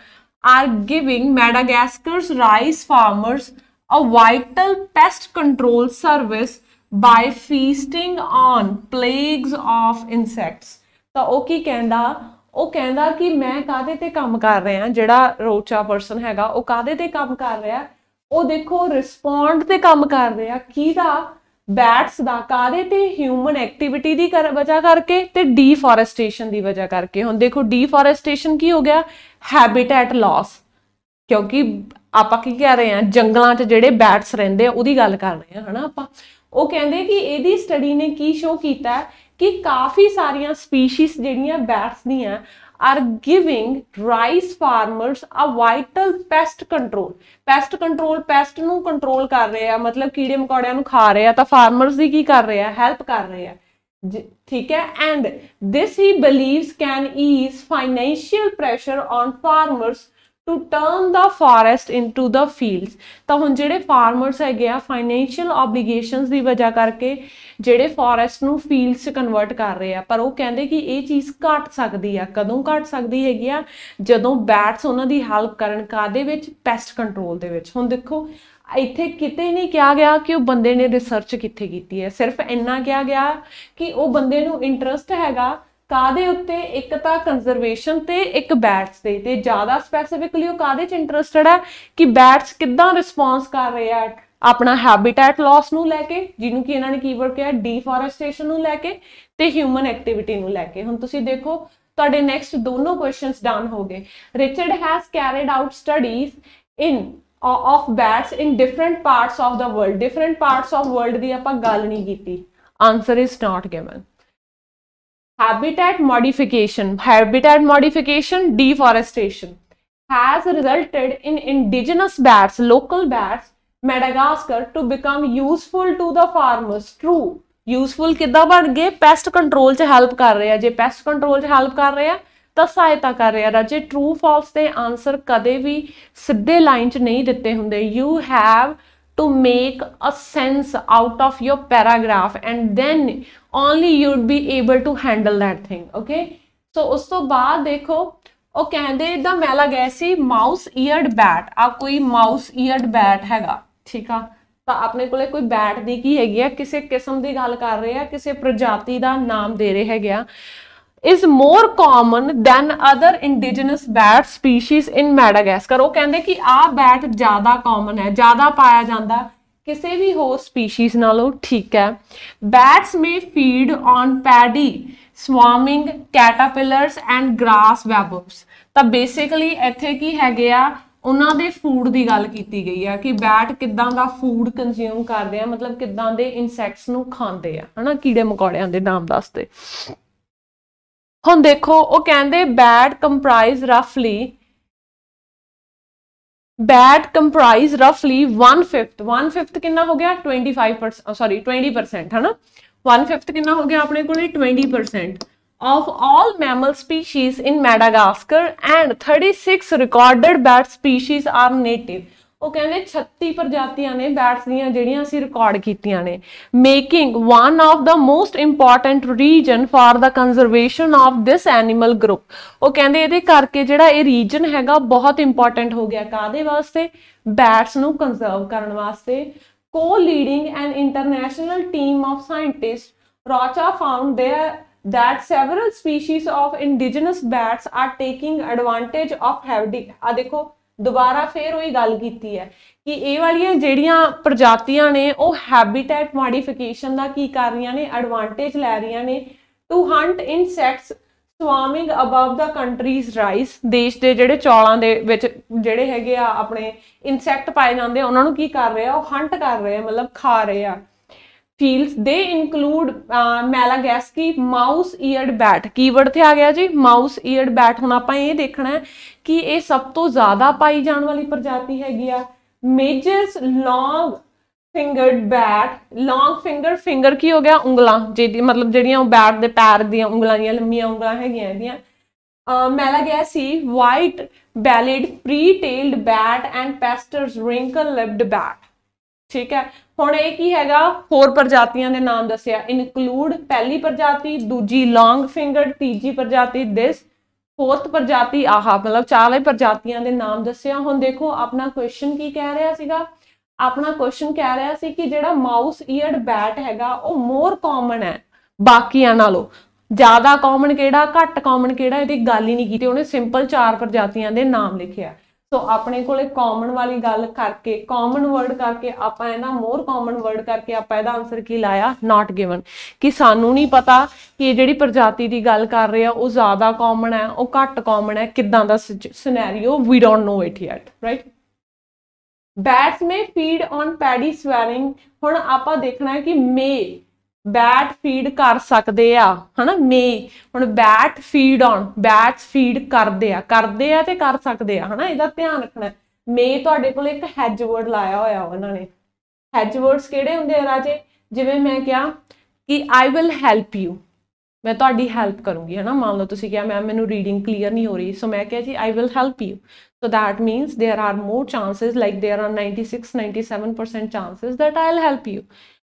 are giving Madagascar's rice farmers a vital pest control service by feasting on plagues of insects ਤਾਂ ਉਹ ਕੀ ਕਹਿੰਦਾ ਉਹ ਕਹਿੰਦਾ ਕਿ ਮੈਂ ਕਾਦੇ ਤੇ ਕੰਮ ਕਰ ਰਿਹਾ ਜਿਹੜਾ ਰੋਚਾ ਪਰਸਨ ਹੈਗਾ ਉਹ ਕਾਦੇ ਤੇ ਕੰਮ ਕਰ ਰਿਹਾ ਉਹ ਦੇਖੋ ਰਿਸਪੌਂਡ ਤੇ ਕੰਮ ਕਰ ਰਿਹਾ ਕਿਹਦਾ ਬੈਟਸ ਦਾ ਕਾਦੇ ਤੇ ਹਿਊਮਨ ਐਕਟੀਵਿਟੀ ਦੀ ਵਜ੍ਹਾ ਕਰਕੇ ਤੇ ਡੀਫੋਰੈਸਟੇਸ਼ਨ ਦੀ ਵਜ੍ਹਾ ਕਰਕੇ ਹੁਣ ਦੇਖੋ ਡੀਫੋਰੈਸਟੇਸ਼ਨ ਕੀ ਹੋ ਗਿਆ ਹੈਬਿਟੈਟ ਲਾਸ ਕਿਉਂਕਿ ਆਪਾਂ ਕੀ ਕਹਿ ਰਹੇ ਆ ਜੰਗਲਾਂ 'ਚ ਜਿਹੜੇ ਬੈਟਸ ਰਹਿੰਦੇ ਆ ਉਹਦੀ ਗੱਲ ਕਰ ਰਹੇ ਆ ਹਨਾ ਆਪਾਂ ਉਹ ਕਹਿੰਦੇ ਕਿ ਇਹਦੀ ਸਟੱਡੀ ਨੇ ਕੀ ਸ਼ੋ ਕੀਤਾ ਕਿ ਕਾਫੀ ਸਾਰੀਆਂ ਸਪੀਸੀਜ਼ ਜਿਹੜੀਆਂ ਬੈਟਸ ਦੀਆਂ are giving rice farmers a vital pest control pest control pest ਨੂੰ ਕੰਟਰੋਲ ਕਰ ਰਹੇ ਆ ਮਤਲਬ ਕੀੜੇ ਮਕੌੜਿਆਂ ਨੂੰ ਖਾ ਰਹੇ ਆ ਤਾਂ ਫਾਰਮਰਸ ਦੀ ਕੀ ਕਰ ਰਹੇ ਆ ਹੈਲਪ ਕਰ ਰਹੇ ਆ ਠੀਕ ਹੈ and this he believes can ease financial pressure on farmers to turn the forest into the fields ਤਾਂ ਹੁਣ ਜਿਹੜੇ ਫਾਰਮਰਸ ਹੈਗੇ ਆ ਫਾਈਨੈਂਸ਼ੀਅਲ ਆਬਲੀਗੇਸ਼ਨਸ ਦੀ ਵਜ੍ਹਾ ਕਰਕੇ ਜਿਹੜੇ ਫਾਰੈਸਟ ਨੂੰ ਫੀਲਡਸ 'ਚ ਕਨਵਰਟ ਕਰ ਰਹੇ ਆ ਪਰ ਉਹ ਕਹਿੰਦੇ ਕਿ ਇਹ ਚੀਜ਼ ਘਟ ਸਕਦੀ ਆ ਕਦੋਂ ਘਟ ਸਕਦੀ ਹੈਗੀ ਆ ਜਦੋਂ ਬੈਟਸ ਉਹਨਾਂ ਦੀ ਹੈਲਪ ਕਰਨ ਕਾਦੇ ਵਿੱਚ ਪੈਸਟ ਕੰਟਰੋਲ ਦੇ ਵਿੱਚ ਹੁਣ ਦੇਖੋ ਇੱਥੇ ਕਿਤੇ ਨਹੀਂ ਕਿਹਾ ਗਿਆ ਕਿ ਉਹ ਬੰਦੇ ਨੇ ਰਿਸਰਚ ਕਿੱਥੇ ਕੀਤੀ ਹੈ ਸਿਰਫ ਇੰਨਾ ਕਿਹਾ ਗਿਆ ਕਿ ਉਹ ਬੰਦੇ ਨੂੰ ਇੰਟਰਸਟ ਹੈਗਾ ਕਾਦੇ ਉੱਤੇ ਇੱਕ ਤਾਂ ਕੰਜ਼ਰਵੇਸ਼ਨ ਤੇ ਇੱਕ ਬੈਟਸ ਤੇ ਤੇ ਜ਼ਿਆਦਾ ਸਪੈਸੀਫਿਕਲੀ ਉਹ ਕਾਦੇ 'ਚ ਇੰਟਰਸਟਡ ਹੈ ਕਿ ਬੈਟਸ ਕਿੱਦਾਂ ਰਿਸਪੌਂਸ ਕਰ ਰਹੇ ਆ ਆਪਣਾ ਹੈਬਿਟੈਟ ਲਾਸ ਨੂੰ ਲੈ ਕੇ ਜਿਹਨੂੰ ਕਿ ਇਹਨਾਂ ਨੇ ਕੀਵਰਡ ਕਿਹਾ ਡੀਫੋਰੈਸਟੇਸ਼ਨ ਨੂੰ ਲੈ ਕੇ ਤੇ ਹਿਊਮਨ ਐਕਟੀਵਿਟੀ ਨੂੰ ਲੈ ਕੇ ਹੁਣ ਤੁਸੀਂ ਦੇਖੋ ਤੁਹਾਡੇ ਨੈਕਸਟ ਦੋਨੋਂ ਕੁਐਸਚਨਸ ਡਨ ਹੋ ਗਏ Richard has carried out studies in of bats in different parts of the world different parts of world ਦੀ ਆਪਾਂ ਗੱਲ ਨਹੀਂ ਕੀਤੀ answer is not given habitat modification habitat modification deforestation has resulted in indigenous bats local bats madagascar to become useful to the farmers true useful kidda ban gaye pest control ch help kar rahe hai je pest control ch help kar rahe hai ta sahayata kar rahe hai true false te answer kade vi sidhe line ch nahi ditte hunde you have to make a sense out of your paragraph and then only you'd be able to handle that thing okay so ਉਸ ਤੋਂ ਬਾਅਦ ਦੇਖੋ ਉਹ ਕਹਿੰਦੇ ਦਾ ਮੈਲਾ ਗਿਆ ਸੀ mouse eared bat ਆ ਕੋਈ mouse eared bat ਹੈਗਾ ਠੀਕ ਆ ਤਾਂ ਆਪਣੇ ਕੋਲੇ ਕੋਈ ਬੈਟ ਦੀ ਕੀ ਹੈਗੀ ਆ ਕਿਸੇ ਕਿਸਮ ਦੀ ਗੱਲ ਕਰ ਰਹੇ ਆ ਕਿਸੇ ਪ੍ਰਜਾਤੀ ਦਾ ਨਾਮ ਦੇ ਰਹੇ ਹੈਗੇ ਆ is more common than other indigenous bat species in Madagascar ਉਹ ਕਹਿੰਦੇ ਕਿ ਆ bat ਜ਼ਿਆਦਾ common ਹੈ ਜ਼ਿਆਦਾ ਪਾਇਆ ਜਾਂਦਾ ਕਿਸੇ ਵੀ ਹੋਰ species ਨਾਲੋਂ ਠੀਕ ਹੈ bats may feed on paddy swarming caterpillars and grass webs ਤਾਂ ਬੇਸਿਕਲੀ ਇੱਥੇ ਕੀ ਹੈਗੇ ਆ ਉਹਨਾਂ ਦੇ ਫੂਡ ਦੀ ਗੱਲ ਕੀਤੀ ਗਈ ਆ ਕਿ ਬੈਟ ਕਿੱਦਾਂ ਦਾ ਫੂਡ ਕੰਜ਼ਿਊਮ ਕਰਦੇ ਆ ਮਤਲਬ ਕਿੱਦਾਂ ਦੇ ਇਨਸੈਕਟਸ ਨੂੰ ਖਾਂਦੇ ਆ ਹਨਾ ਕੀੜੇ ਮਕੌੜਿਆਂ ਦੇ ਨਾਮ ਦੱਸਦੇ ਹੁਣ ਦੇਖੋ ਉਹ ਕਹਿੰਦੇ ਬੈਡ ਕੰਪਰਾਈਜ਼ ਰਫਲੀ ਬੈਡ ਕੰਪਰਾਈਜ਼ ਰਫਲੀ 1/5 1/5 ਕਿੰਨਾ ਹੋ ਗਿਆ 25% ਸੌਰੀ 20% ਹਨਾ 1/5 ਕਿੰਨਾ ਹੋ ਗਿਆ ਆਪਣੇ ਕੋਲੇ 20% of all mammal species in Madagascar and 36 recorded bat species are native ਉਹ ਕਹਿੰਦੇ 36 ਪ੍ਰਜਾਤੀਆਂ ਨੇ ਬੈਟਸ ਦੀਆਂ ਜਿਹੜੀਆਂ ਅਸੀਂ ਰਿਕਾਰਡ ਕੀਤੀਆਂ ਨੇ making one of the most important region for the conservation of this animal group ਉਹ ਕਹਿੰਦੇ ਇਹਦੇ ਕਰਕੇ ਜਿਹੜਾ ਇਹ ਰੀਜਨ ਹੈਗਾ ਬਹੁਤ ਇੰਪੋਰਟੈਂਟ ਹੋ ਗਿਆ ਕਾਦੇ ਵਾਸਤੇ ਬੈਟਸ ਨੂੰ ਕੰਜ਼ਰਵ ਕਰਨ ਵਾਸਤੇ co-leading an international team of scientist Rocha found there that several species of indigenous bats are taking advantage of habitat. ਆ ਦੇਖੋ ਦੁਬਾਰਾ ਫੇਰ ਉਹੀ ਗੱਲ ਕੀਤੀ ਹੈ ਕਿ ਇਹ ਵਾਲੀਆਂ ਜਿਹੜੀਆਂ ਪ੍ਰਜਾਤੀਆਂ ਨੇ ਉਹ ਹੈਬਿਟੈਟ ਮੋਡੀਫਿਕੇਸ਼ਨ ਦਾ ਕੀ ਕਰ ਰਹੀਆਂ ਨੇ ਐਡਵਾਂਟੇਜ ਲੈ ਰਹੀਆਂ ਨੇ to hunt insects swarming above the country's rice ਦੇਸ਼ ਦੇ ਜਿਹੜੇ ਚੌਲਾਂ ਦੇ ਵਿੱਚ ਜਿਹੜੇ ਹੈਗੇ ਆ ਆਪਣੇ ਇਨਸੈਕਟ ਪਾਏ ਜਾਂਦੇ ਉਹਨਾਂ ਨੂੰ ਕੀ ਕਰ ਰਹੇ ਆ ਉਹ ਹੰਟ ਕਰ ਰਹੇ ਆ ਮਤਲਬ ਖਾ ਰਹੇ ਆ ਫੀਲਡਸ ਦੇ include Malagasy mouse eared bat keyword ਤੇ ਆ ਗਿਆ ਜੀ ਮਾਊਸ ਈਅਰਡ ਬੈਟ ਹੁਣ ਆਪਾਂ ਇਹ ਦੇਖਣਾ ਹੈ ਕਿ ਇਹ ਸਭ ਤੋਂ ਜ਼ਿਆਦਾ ਪਾਈ ਜਾਣ ਵਾਲੀ ਪ੍ਰਜਾਤੀ ਹੈਗੀ ਆ Major's long fingered bat long finger finger ਕੀ ਹੋ ਗਿਆ ਉਂਗਲਾਂ ਜਿਹਦੀ ਮਤਲਬ ਜਿਹੜੀਆਂ ਉਹ ਬੈਟ ਦੇ ਪੈਰ ਦੀਆਂ ਉਂਗਲਾਂ ਦੀਆਂ ਲੰਮੀਆਂ ਉਂਗਲਾਂ ਹੈਗੀਆਂ ਇਹਦੀਆਂ Malagasy white bellied free tailed bat and Peters wrinkle lipped bat ਠੀਕ ਹੈ ਹੁਣ ਇਹ ਕੀ ਹੈਗਾ ਹੋਰ ਪ੍ਰਜਾਤੀਆਂ ਦੇ ਨਾਮ ਦੱਸਿਆ ਇਨਕਲੂਡ ਪਹਿਲੀ ਪ੍ਰਜਾਤੀ ਦੂਜੀ ਲੌਂਗ ਫਿੰਗਰਡ ਤੀਜੀ ਪ੍ਰਜਾਤੀ ਦਿਸ ਫੋਰਥ ਪ੍ਰਜਾਤੀ ਆਹਾ ਮਤਲਬ ਚਾਰੇ ਪ੍ਰਜਾਤੀਆਂ ਦੇ ਨਾਮ ਦੱਸਿਆ ਹੁਣ ਦੇਖੋ ਆਪਣਾ ਕੁਐਸਚਨ ਕੀ ਕਹਿ ਰਿਹਾ ਸੀਗਾ ਆਪਣਾ ਕੁਐਸਚਨ ਕਹਿ ਰਿਹਾ ਸੀ ਕਿ ਜਿਹੜਾ ਮਾਊਸ ਈਅਰਡ ਬੈਟ ਹੈਗਾ ਉਹ ਮੋਰ ਕਾਮਨ ਹੈ ਬਾਕੀਆਂ ਨਾਲੋਂ ਜ਼ਿਆਦਾ ਕਾਮਨ ਕਿਹੜਾ ਘੱਟ ਕਾਮਨ ਕਿਹੜਾ ਇਹਦੀ ਗੱਲ ਹੀ ਨਹੀਂ ਕੀਤੀ ਉਹਨੇ ਸਿੰਪਲ ਚਾਰ ਪ੍ਰਜਾਤੀਆਂ ਦੇ ਨਾਮ ਲਿਖਿਆ ਸੋ ਆਪਣੇ ਕੋਲੇ ਕਾਮਨ ਵਾਲੀ ਗੱਲ ਕਰਕੇ ਕਾਮਨ ਵਰਡ ਕਰਕੇ ਆਪਾਂ ਇਹਦਾ ਮੋਰ ਕਾਮਨ ਵਰਡ ਕਰਕੇ ਆਪਾਂ ਇਹਦਾ ਆਨਸਰ ਕੀ ਲਾਇਆ ਨਾਟ ਗਿਵਨ ਕਿ ਸਾਨੂੰ ਨਹੀਂ ਪਤਾ ਕਿ ਜਿਹੜੀ ਪ੍ਰਜਾਤੀ ਦੀ ਗੱਲ ਕਰ ਰਹੇ ਆ ਉਹ ਜ਼ਿਆਦਾ ਕਾਮਨ ਹੈ ਉਹ ਘੱਟ ਕਾਮਨ ਹੈ ਕਿਦਾਂ ਦਾ scenario we don't know it yet right bats may feed on paddy swarming ਹੁਣ ਆਪਾਂ ਦੇਖਣਾ ਹੈ ਕਿ ਮੇਲ ਬੈਟ ਫੀਡ ਕਰ ਸਕਦੇ ਆ ਹਨਾ ਮੇ ਹੁਣ bat feed on bats feed ਕਰਦੇ ਆ ਕਰਦੇ ਆ ਤੇ ਕਰ ਸਕਦੇ ਆ ਹਨਾ ਇਹਦਾ ਧਿਆਨ ਰੱਖਣਾ ਮੇ ਤੁਹਾਡੇ ਕੋਲ ਇੱਕ ਹੈਜ ਵਰਡ ਲਾਇਆ ਹੋਇਆ ਉਹਨਾਂ ਨੇ ਹੈਜ ਵਰਡਸ ਕਿਹੜੇ ਹੁੰਦੇ ਆ ਰਾਜੇ ਜਿਵੇਂ ਮੈਂ ਕਿਹਾ ਕਿ ਆਈ ਵਿਲ ਹੈਲਪ ਯੂ ਮੈਂ ਤੁਹਾਡੀ ਹੈਲਪ ਕਰੂੰਗੀ ਹਨਾ ਮੰਨ ਲਓ ਤੁਸੀਂ ਕਿਹਾ ਮੈਮ ਮੈਨੂੰ ਰੀਡਿੰਗ ਕਲੀਅਰ ਨਹੀਂ ਹੋ ਰਹੀ ਸੋ ਮੈਂ ਕਿਹਾ ਜੀ I will help you so that means there are more chances like there are 96 97% chances that I will help you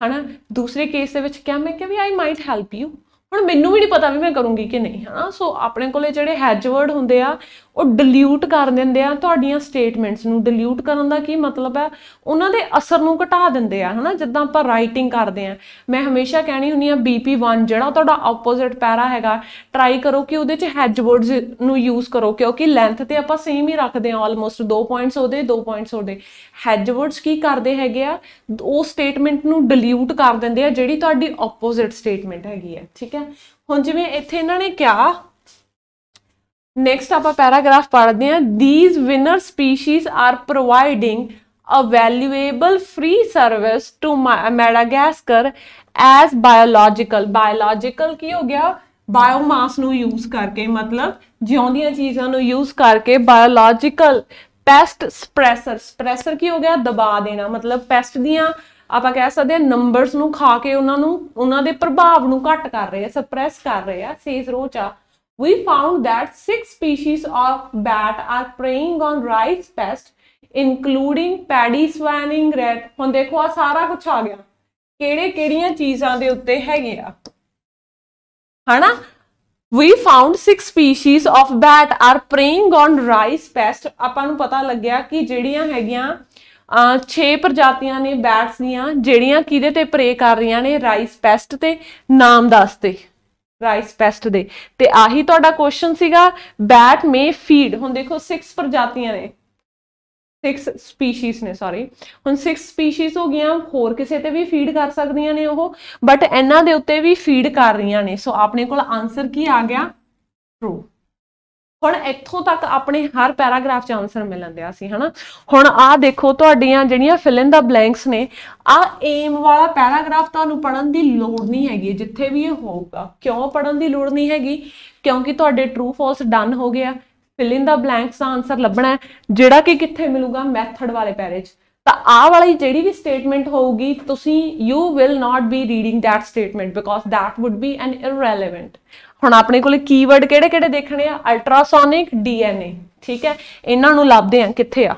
ਹਨਾ ਦੂਸਰੇ ਕੇਸ ਦੇ ਵਿੱਚ ਕਿਹਾ ਮੈਂ ਕਿ ਵੀ ਆਈ ਮਾਈਟ ਹੈਲਪ ਯੂ ਹੁਣ ਮੈਨੂੰ ਵੀ ਨਹੀਂ ਪਤਾ ਵੀ ਮੈਂ ਕਰੂੰਗੀ ਕਿ ਨਹੀਂ ਹਨਾ ਸੋ ਆਪਣੇ ਕੋਲੇ ਜਿਹੜੇ ਹੈਜ ਵਰਡ ਹੁੰਦੇ ਆ ਉਹ ਡਿਲੂਟ ਕਰ ਦਿੰਦੇ ਆ ਤੁਹਾਡੀਆਂ ਸਟੇਟਮੈਂਟਸ ਨੂੰ ਡਿਲੂਟ ਕਰਨ ਦਾ ਕੀ ਮਤਲਬ ਹੈ ਉਹਨਾਂ ਦੇ ਅਸਰ ਨੂੰ ਘਟਾ ਦਿੰਦੇ ਆ ਹਨਾ ਜਿੱਦਾਂ ਆਪਾਂ ਰਾਈਟਿੰਗ ਕਰਦੇ ਆ ਮੈਂ ਹਮੇਸ਼ਾ ਕਹਿਣੀ ਹੁੰਨੀ ਆ BP1 ਜਿਹੜਾ ਤੁਹਾਡਾ ਆਪੋਜ਼ਿਟ ਪੈਰਾ ਹੈਗਾ ਟਰਾਈ ਕਰੋ ਕਿ ਉਹਦੇ 'ਚ ਹੈਜ ਵਰਡਸ ਨੂੰ ਯੂਜ਼ ਕਰੋ ਕਿਉਂਕਿ ਲੈਂਥ ਤੇ ਆਪਾਂ ਸੇਮ ਹੀ ਰੱਖਦੇ ਆ ਆਲਮੋਸਟ 2 ਪੁਆਇੰਟਸ ਉਹਦੇ 2 ਪੁਆਇੰਟਸ ਉਹਦੇ ਹੈਜ ਵਰਡਸ ਕੀ ਕਰਦੇ ਹੈਗੇ ਆ ਉਹ ਸਟੇਟਮੈਂਟ ਨੂੰ ਡਿਲੂਟ ਕਰ ਦਿੰਦੇ ਆ ਜਿਹੜੀ ਤੁਹਾਡੀ ਆਪੋਜ਼ਿਟ ਸਟੇਟਮੈਂਟ ਹੈਗੀ ਹੈ ਠੀਕ ਹੈ ਹੁਣ ਜਿਵੇਂ ਇੱਥੇ ਇਹਨਾਂ ਨੇ ਕਿਹਾ ਨੈਕਸਟ ਆਪਾਂ ਪੈਰਾਗ੍ਰਾਫ ਪੜ੍ਹਦੇ ਹਾਂ these winner species are providing a valuable free service to Madagascar as biological biological ਕੀ ਹੋ ਗਿਆ ਬਾਇਓਮਾਸ ਨੂੰ ਯੂਜ਼ ਕਰਕੇ ਮਤਲਬ ਜਿਉਂਦੀਆਂ ਚੀਜ਼ਾਂ ਨੂੰ ਯੂਜ਼ ਕਰਕੇ ਬਾਇਓਲੋਜੀਕਲ ਪੈਸਟ ਸਪਰੈਸਰ ਸਪਰੈਸਰ ਕੀ ਹੋ ਗਿਆ ਦਬਾ ਦੇਣਾ ਮਤਲਬ ਪੈਸਟ ਦੀਆਂ ਆਪਾਂ ਕਹਿ ਸਕਦੇ ਹਾਂ ਨੰਬਰਸ ਨੂੰ ਖਾ ਕੇ ਉਹਨਾਂ ਨੂੰ ਉਹਨਾਂ ਦੇ ਪ੍ਰਭਾਵ ਨੂੰ ਘੱਟ ਕਰ ਰਹੇ ਆ ਸਪਰੈਸ ਕਰ ਰਹੇ ਆ says Rocha we found that six species of bat are preying on rice pests including paddy swanning rat ਹੁਣ ਦੇਖੋ ਆ ਸਾਰਾ ਕੁਝ ਆ ਗਿਆ ਕਿਹੜੇ ਕਿਹੜੀਆਂ ਚੀਜ਼ਾਂ ਦੇ ਉੱਤੇ ਹੈਗੇ ਆ ਹਨਾ we found six species of bat are preying on rice pest ਆਪਾਂ ਨੂੰ ਪਤਾ ਲੱਗਿਆ ਕਿ ਜਿਹੜੀਆਂ ਹੈਗੀਆਂ 6 ਪ੍ਰਜਾਤੀਆਂ ਨੇ ਬੈਟਸ ਦੀਆਂ ਜਿਹੜੀਆਂ ਕਿਹਦੇ ਤੇ ਪ੍ਰੇ ਕਰ ਰਹੀਆਂ ਨੇ ਰਾਈਸ ਪੈਸਟ ਤੇ ਨਾਮ ਦੱਸਦੇ ਰਾਈਸ ਪੈਸਟ ਦੇ ਤੇ ਆਹੀ ਤੁਹਾਡਾ ਕੁਐਸਚਨ ਸੀਗਾ ਬੈਟ ਮੇ ਫੀਡ ਹੁਣ ਦੇਖੋ 6 ਪ੍ਰਜਾਤੀਆਂ ਨੇ 6 ਸਪੀਸੀਜ਼ ਨੇ ਸੌਰੀ ਹੁਣ 6 ਸਪੀਸੀਜ਼ ਹੋ ਗਈਆਂ ਹੋਰ ਕਿਸੇ ਤੇ ਵੀ ਫੀਡ ਕਰ ਸਕਦੀਆਂ ਨੇ ਉਹ ਬਟ ਇਹਨਾਂ ਦੇ ਉੱਤੇ ਵੀ ਫੀਡ ਕਰ ਰਹੀਆਂ ਨੇ ਸੋ ਆਪਣੇ ਕੋਲ ਆਨਸਰ ਕੀ ਆ ਗਿਆ ਟਰੂ ਹੁਣ ਇੱਥੋਂ ਤੱਕ ਆਪਣੇ ਹਰ ਪੈਰਾਗ੍ਰਾਫ 'ਚ ਆਨਸਰ ਮਿਲਣ ਦਿਆ ਸੀ ਹਨਾ ਹੁਣ ਆਹ ਦੇਖੋ ਤੁਹਾਡੀਆਂ ਜਿਹੜੀਆਂ ਫਿਲ ਇਨ ਦਾ ਬਲੈਂਕਸ ਨੇ ਆ ਏਮ ਵਾਲਾ ਪੈਰਾਗ੍ਰਾਫ ਤੁਹਾਨੂੰ ਪੜਨ ਦੀ ਲੋੜ ਨਹੀਂ ਹੈਗੀ ਜਿੱਥੇ ਵੀ ਇਹ ਹੋਊਗਾ ਕਿਉਂ ਪੜਨ ਦੀ ਲੋੜ ਨਹੀਂ ਹੈਗੀ ਕਿਉਂਕਿ ਤੁਹਾਡੇ ਟਰੂ ਫਾਲਸ ਡਨ ਹੋ ਗਿਆ ਫਿਲ ਇਨ ਦਾ ਬਲੈਂਕਸ ਦਾ ਆਨਸਰ ਲੱਭਣਾ ਜਿਹੜਾ ਕਿ ਕਿੱਥੇ ਮਿਲੂਗਾ ਮੈਥਡ ਵਾਲੇ ਪੈਰੇ 'ਚ ਤਾਂ ਆ ਵਾਲੀ ਜਿਹੜੀ ਵੀ ਸਟੇਟਮੈਂਟ ਹੋਊਗੀ ਤੁਸੀਂ you will not be reading that statement because that would be an irrelevant ਹੁਣ ਆਪਣੇ ਕੋਲੇ ਕੀਵਰਡ ਕਿਹੜੇ-ਕਿਹੜੇ ਦੇਖਣੇ ਆ ਅਲਟਰਾਸੋਨਿਕ ਡੀਐਨਏ ਠੀਕ ਹੈ ਇਹਨਾਂ ਨੂੰ ਲੱਭਦੇ ਆ ਕਿੱਥੇ ਆ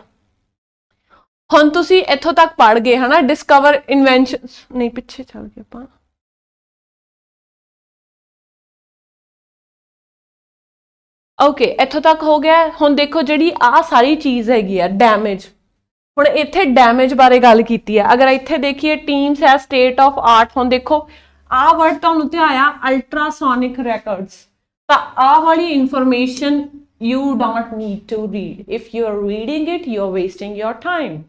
ਹੁਣ ਤੁਸੀਂ ਇੱਥੋਂ ਤੱਕ ਪੜ ਗਏ ਹਨਾ ਡਿਸਕਵਰ ਇਨਵੈਂਸ਼ਨਸ ਨਹੀਂ ਪਿੱਛੇ ਚੱਲ ਗਏ ਆਪਾਂ ਓਕੇ ਇੱਥੋਂ ਤੱਕ ਹੋ ਗਿਆ ਹੁਣ ਦੇਖੋ ਜਿਹੜੀ ਆ ਸਾਰੀ ਚੀਜ਼ ਹੈਗੀ ਆ ਡੈਮੇਜ ਹੁਣ ਇੱਥੇ ਡੈਮੇਜ ਬਾਰੇ ਗੱਲ ਕੀਤੀ ਹੈ ਅਗਰ ਇੱਥੇ ਦੇਖੀਏ ਟੀਮਸ ਹੈ ਸਟੇਟ ਆਫ ਆਰਟ ਹੁਣ ਦੇਖੋ ਆ ਵਰਡ ਤੁਹਾਨੂੰ ਤੇ ਆਇਆ ਅਲਟਰਾਸੋਨਿਕ ਰੈਕੋਰਡਸ ਤਾਂ ਆ ਵਾਲੀ information you don't need to read if you are reading it you are wasting your time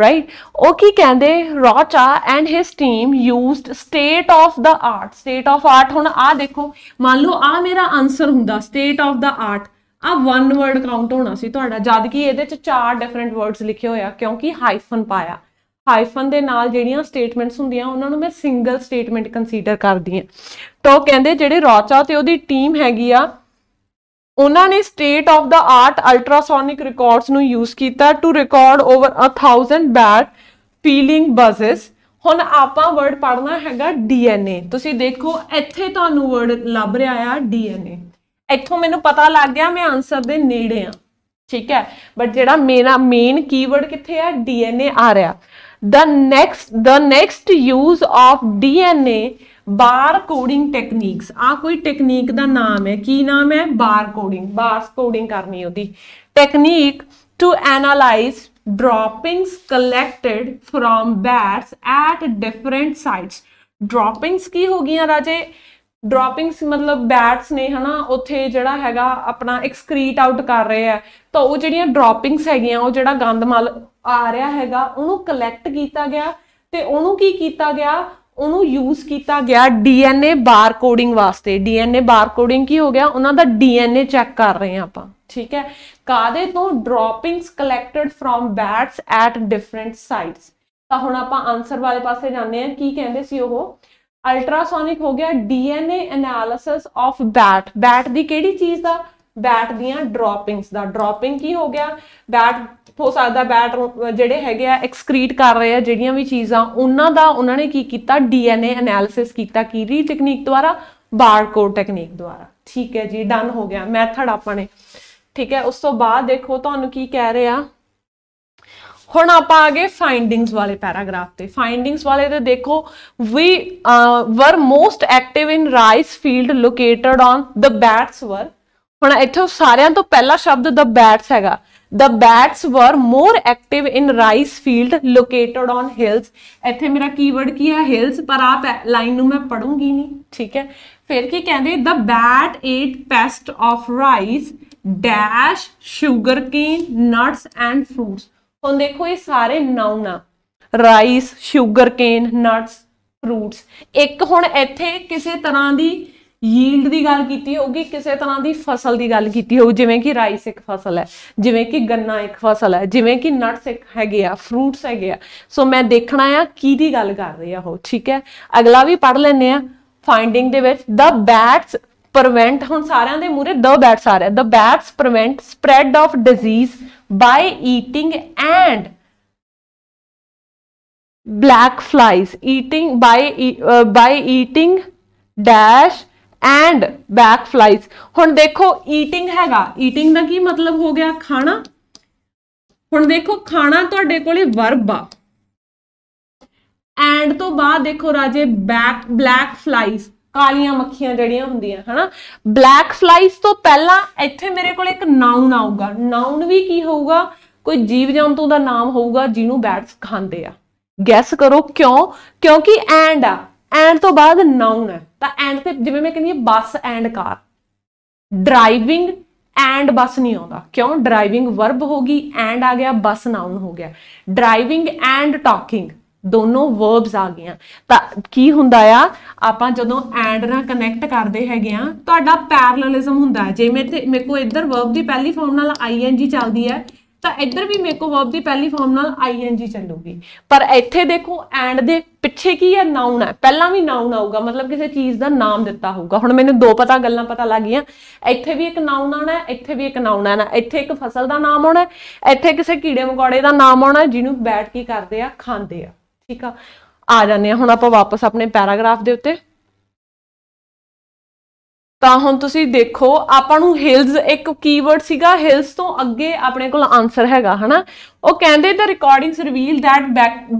right ਉਹ ਕੀ ਕਹਿੰਦੇ Rocha and his team used state of the art state of art ਹੁਣ ਆ ਦੇਖੋ ਮੰਨ ਲਓ ਆ ਮੇਰਾ ਆਨਸਰ ਹੁੰਦਾ ਸਟੇਟ ਆਫ ਦਾ ਆਰਟ ਆ ਵਨ ਵਰਡ ਕਾਊਂਟ ਹੋਣਾ ਸੀ ਤੁਹਾਡਾ ਜਦ ਕਿ ਇਹਦੇ ਚ ਚਾਰ ਡਿਫਰੈਂਟ ਵਰਡਸ ਲਿਖੇ ਹੋਇਆ ਕਿਉਂਕਿ ਹਾਈਫਨ ਪਾਇਆ ਹਾਈਫਨ ਦੇ ਨਾਲ ਜਿਹੜੀਆਂ ਸਟੇਟਮੈਂਟਸ ਹੁੰਦੀਆਂ ਉਹਨਾਂ ਨੂੰ ਮੈਂ ਸਿੰਗਲ ਸਟੇਟਮੈਂਟ ਕੰਸੀਡਰ ਕਰਦੀ ਹਾਂ ਤਾਂ ਕਹਿੰਦੇ ਜਿਹੜੇ ਰੌਚਾ ਤੇ ਉਹਦੀ ਟੀਮ ਹੈਗੀ ਆ ਉਹਨਾਂ ਨੇ state of the art ultrasonic records ਨੂੰ ਯੂਜ਼ ਕੀਤਾ to record over 1000 bat feeling buzzes ਹੁਣ ਆਪਾਂ ਵਰਡ ਪੜਨਾ ਹੈਗਾ ਡੀਐਨਏ ਤੁਸੀਂ ਦੇਖੋ ਇੱਥੇ ਤੁਹਾਨੂੰ ਵਰਡ ਲੱਭ ਰਿਹਾ ਆ ਡੀਐਨਏ ਇੱਥੋਂ ਮੈਨੂੰ ਪਤਾ ਲੱਗ ਗਿਆ ਮੈਂ ਆਨਸਰ ਦੇ ਨੇੜੇ ਆ ਠੀਕ ਹੈ ਬਟ ਜਿਹੜਾ ਮੇਰਾ ਮੇਨ ਕੀਵਰਡ ਕਿੱਥੇ ਆ ਡੀਐਨਏ ਆ ਰਿਹਾ the next the next use of DNA bar coding techniques ਆ ਕੋਈ ਟੈਕਨੀਕ ਦਾ ਨਾਮ ਹੈ ਕੀ ਨਾਮ ਹੈ ਬਾਰ ਕੋਡਿੰਗ ਬਾਰ ਕੋਡਿੰਗ ਕਰਨੀ ਉਹਦੀ technique to analyse droppings collected from bats at different sites droppings ਕੀ ਹੋ ਗਈਆਂ ਰਾਜੇ ਡ੍ਰੌਪਿੰਗਸ ਮਤਲਬ ਬੈਟਸ ਨੇ ਹਨਾ ਉੱਥੇ ਜਿਹੜਾ ਹੈਗਾ ਆਪਣਾ ਐਕਸਕ੍ਰੀਟ ਆਊਟ ਕਰ ਰਹੇ ਆ ਤਾਂ ਉਹ ਜਿਹੜੀਆਂ ਡ੍ਰੌਪਿੰਗਸ ਹੈਗੀਆਂ ਉਹ ਜਿਹੜਾ ਗੰਦ ਮਲ ਆ ਰਿਹਾ ਹੈਗਾ ਉਹਨੂੰ ਕਲੈਕਟ ਕੀਤਾ ਗਿਆ ਤੇ ਉਹਨੂੰ ਕੀ ਕੀਤਾ ਗਿਆ ਉਹਨੂੰ ਯੂਜ਼ ਕੀਤਾ ਗਿਆ ਡੀਐਨਏ ਬਾਰਕੋਡਿੰਗ ਕੋਡਿੰਗ ਵਾਸਤੇ ਡੀਐਨਏ ਬਾਰਕੋਡਿੰਗ ਕੋਡਿੰਗ ਕੀ ਹੋ ਗਿਆ ਉਹਨਾਂ ਦਾ ਡੀਐਨਏ ਚੈੱਕ ਕਰ ਰਹੇ ਆ ਆਪਾਂ ਠੀਕ ਹੈ ਕਾਦੇ ਤੋਂ droppings collected from bats at different sites ਤਾਂ ਹੁਣ ਆਪਾਂ ਆਨਸਰ ਵਾਲੇ ਪਾਸੇ ਜਾਂਦੇ ਆ ਕੀ ਕਹਿੰਦੇ ਸੀ ਉਹ ਅਲਟਰਾਸੋਨਿਕ ਹੋ ਗਿਆ DNA analysis of bat bat ਦੀ ਕਿਹੜੀ ਚੀਜ਼ ਦਾ ਬੈਟ ਦੀਆਂ ਡ੍ਰੌਪਿੰਗਸ ਦਾ ਡ੍ਰੌਪਿੰਗ ਕੀ ਹੋ ਗਿਆ ਬੈਟ ਹੋ ਸਕਦਾ ਬੈਟ ਜਿਹੜੇ ਹੈਗੇ ਆ ਐਕਸਕ੍ਰੀਟ ਕਰ ਰਹੇ ਆ ਜਿਹੜੀਆਂ ਵੀ ਚੀਜ਼ਾਂ ਉਹਨਾਂ ਦਾ ਉਹਨਾਂ ਨੇ ਕੀ ਕੀਤਾ ਡੀਐਨਏ ਐਨਾਲਿਸਿਸ ਕੀਤਾ ਕਿਹੜੀ ਟੈਕਨੀਕ ਦੁਆਰਾ ਬਾਰਕੋਡ ਟੈਕਨੀਕ ਦੁਆਰਾ ਠੀਕ ਹੈ ਜੀ ਡਨ ਹੋ ਗਿਆ ਮੈਥਡ ਆਪਾਂ ਨੇ ਠੀਕ ਹੈ ਉਸ ਤੋਂ ਬਾਅਦ ਦੇਖੋ ਤੁਹਾਨੂੰ ਕੀ ਕਹਿ ਰਹੇ ਆ ਹੁਣ ਆਪਾਂ ਆ ਗਏ ਫਾਈਂਡਿੰਗਸ ਵਾਲੇ ਪੈਰਾਗ੍ਰਾਫ ਤੇ ਫਾਈਂਡਿੰਗਸ ਵਾਲੇ ਤੇ ਦੇਖੋ we were most active in rice field located on the bats were ਹੁਣ ਇੱਥੇ ਸਾਰਿਆਂ ਤੋਂ ਪਹਿਲਾ ਸ਼ਬਦ ਦ ਬੈਟਸ ਹੈਗਾ the bats were more active in rice field located on hills ਇੱਥੇ ਮੇਰਾ ਕੀਵਰਡ ਕੀ ਹੈ ਹਿਲਸ ਪਰ ਆਪ ਲਾਈਨ ਨੂੰ ਮੈਂ ਪੜੂੰਗੀ ਨਹੀਂ ਠੀਕ ਹੈ ਫਿਰ ਕੀ ਕਹਿੰਦੇ the bat ate pest of rice dash sugar cane nuts and fruits ਹੁਣ ਦੇਖੋ ਇਹ ਸਾਰੇ ਨਾਉਨ ਆ rice sugar cane nuts fruits ਇੱਕ ਹੁਣ ਇੱਥੇ ਕਿਸੇ ਤਰ੍ਹਾਂ ਦੀ ਯੀਲਡ ਦੀ ਗੱਲ ਕੀਤੀ ਹੋਊਗੀ ਕਿਸੇ ਤਰ੍ਹਾਂ ਦੀ ਫਸਲ ਦੀ ਗੱਲ ਕੀਤੀ ਹੋਊ ਜਿਵੇਂ ਕਿ ਰਾਈਸ ਇੱਕ ਫਸਲ ਹੈ ਜਿਵੇਂ ਕਿ ਗੰਨਾ ਇੱਕ ਫਸਲ ਹੈ ਜਿਵੇਂ ਕਿ ਨਟਸ ਇੱਕ ਹੈਗੇ ਆ ਫਰੂਟਸ ਹੈਗੇ ਆ ਸੋ ਮੈਂ ਦੇਖਣਾ ਆ ਕੀ ਦੀ ਗੱਲ ਕਰ ਰਹੀ ਆ ਉਹ ਠੀਕ ਹੈ ਅਗਲਾ ਵੀ ਪੜ ਲੈਨੇ ਆ ਫਾਈਂਡਿੰਗ ਦੇ ਵਿੱਚ ਦਾ ਬੈਟਸ ਪ੍ਰੀਵੈਂਟ ਹੁਣ ਸਾਰਿਆਂ ਦੇ ਮੂਰੇ ਦਾ ਬੈਟਸ ਆ ਰਿਹਾ the bats prevent spread of disease by eating ant black flies eating by e, uh, by eating and black flies हम देखो ईटिंग है ईटिंग का की मतलब हो गया खाना हम देखो खाना थोड़े को वर्ब आ एंड तो बाद देखो राजे बैक ब्लैक फ्लाइज ਕਾਲੀਆਂ ਮੱਖੀਆਂ ਜਿਹੜੀਆਂ ਹੁੰਦੀਆਂ ਹਨਾ ਬਲੈਕ ਫਲਾਈਸ ਤੋਂ ਪਹਿਲਾਂ ਇੱਥੇ ਮੇਰੇ ਕੋਲ ਇੱਕ ਨਾਉਨ ਆਊਗਾ ਨਾਉਨ ਵੀ ਕੀ ਹੋਊਗਾ ਕੋਈ ਜੀਵ ਜੰਤੂ ਦਾ ਨਾਮ ਹੋਊਗਾ ਜਿਹਨੂੰ ਬੈਟਸ ਖਾਂਦੇ ਆ ਗੈਸ ਕਰੋ ਕਿਉਂ ਕਿਉਂਕਿ ਐਂਡ ਆ ਐਂਡ ਤੋਂ ਬਾਅਦ ਨਾਉਨ ਹੈ ਤਾਂ ਐਂਡ ਤੇ ਜਿਵੇਂ ਮੈਂ ਕਹਿੰਦੀ ਹਾਂ bus and car driving and bus ਨਹੀਂ ਆਉਂਦਾ ਕਿਉਂ ਡਰਾਈਵਿੰਗ ਵਰਬ ਹੋਗੀ ਐਂਡ ਆ ਗਿਆ ਬੱਸ ਨਾਉਨ ਹੋ ਗਿਆ ਡਰਾਈਵਿੰਗ ਐਂਡ ਟਾਕਿੰਗ ਦੋਨੋਂ ਵਰਬਸ ਆ ਗਏ ਆ ਤਾਂ ਕੀ ਹੁੰਦਾ ਆ ਆਪਾਂ ਜਦੋਂ ਐਂਡ ਨਾਲ ਕਨੈਕਟ ਕਰਦੇ ਹੈਗੇ ਆ ਤੁਹਾਡਾ ਪੈਰਲਲਿਜ਼ਮ ਹੁੰਦਾ ਜੇ ਮੇਰੇ ਮੇਰੇ ਕੋ ਇੱਧਰ ਵਰਬ ਦੀ ਪਹਿਲੀ ਫਾਰਮ ਨਾਲ ਆਈਐਨਜੀ ਚੱਲਦੀ ਹੈ ਤਾਂ ਇੱਧਰ ਵੀ ਮੇਰੇ ਕੋ ਵਰਬ ਦੀ ਪਹਿਲੀ ਫਾਰਮ ਨਾਲ ਆਈਐਨਜੀ ਚੱਲੂਗੀ ਪਰ ਇੱਥੇ ਦੇਖੋ ਐਂਡ ਦੇ ਪਿੱਛੇ ਕੀ ਹੈ ਨਾਉਨ ਹੈ ਪਹਿਲਾਂ ਵੀ ਨਾਉਨ ਆਊਗਾ ਮਤਲਬ ਕਿਸੇ ਚੀਜ਼ ਦਾ ਨਾਮ ਦਿੱਤਾ ਹੋਊਗਾ ਹੁਣ ਮੈਨੂੰ ਦੋ ਪਤਾ ਗੱਲਾਂ ਪਤਾ ਲੱਗ ਗਈਆਂ ਇੱਥੇ ਵੀ ਇੱਕ ਨਾਉਨ ਆਣਾ ਇੱਥੇ ਵੀ ਇੱਕ ਨਾਉਨ ਆਣਾ ਇੱਥੇ ਇੱਕ ਫਸਲ ਦਾ ਨਾਮ ਆਉਣਾ ਹੈ ਇੱਥੇ ਕਿਸੇ ਕੀੜੇ ਮਕੌੜੇ ਦਾ ਨਾਮ ਆਉਣਾ ਜਿਹਨੂੰ ਬੈਠ ਕੇ ਕਰਦੇ ਆ ਖਾਂਦੇ ਆ ਠੀਕ ਆ ਆ ਜਾਂਦੇ ਆ ਹੁਣ ਆਪਾਂ ਵਾਪਸ ਆਪਣੇ ਪੈਰਾਗ੍ਰਾਫ ਦੇ ਉੱਤੇ ਤਾਂ ਹੁਣ ਤੁਸੀਂ ਦੇਖੋ ਆਪਾਂ ਨੂੰ ਹਿਲਸ ਇੱਕ ਕੀਵਰਡ ਸੀਗਾ ਹਿਲਸ ਤੋਂ ਅੱਗੇ ਆਪਣੇ ਕੋਲ ਆਨਸਰ ਹੈਗਾ ਹਨਾ ਉਹ ਕਹਿੰਦੇ the recordings reveal that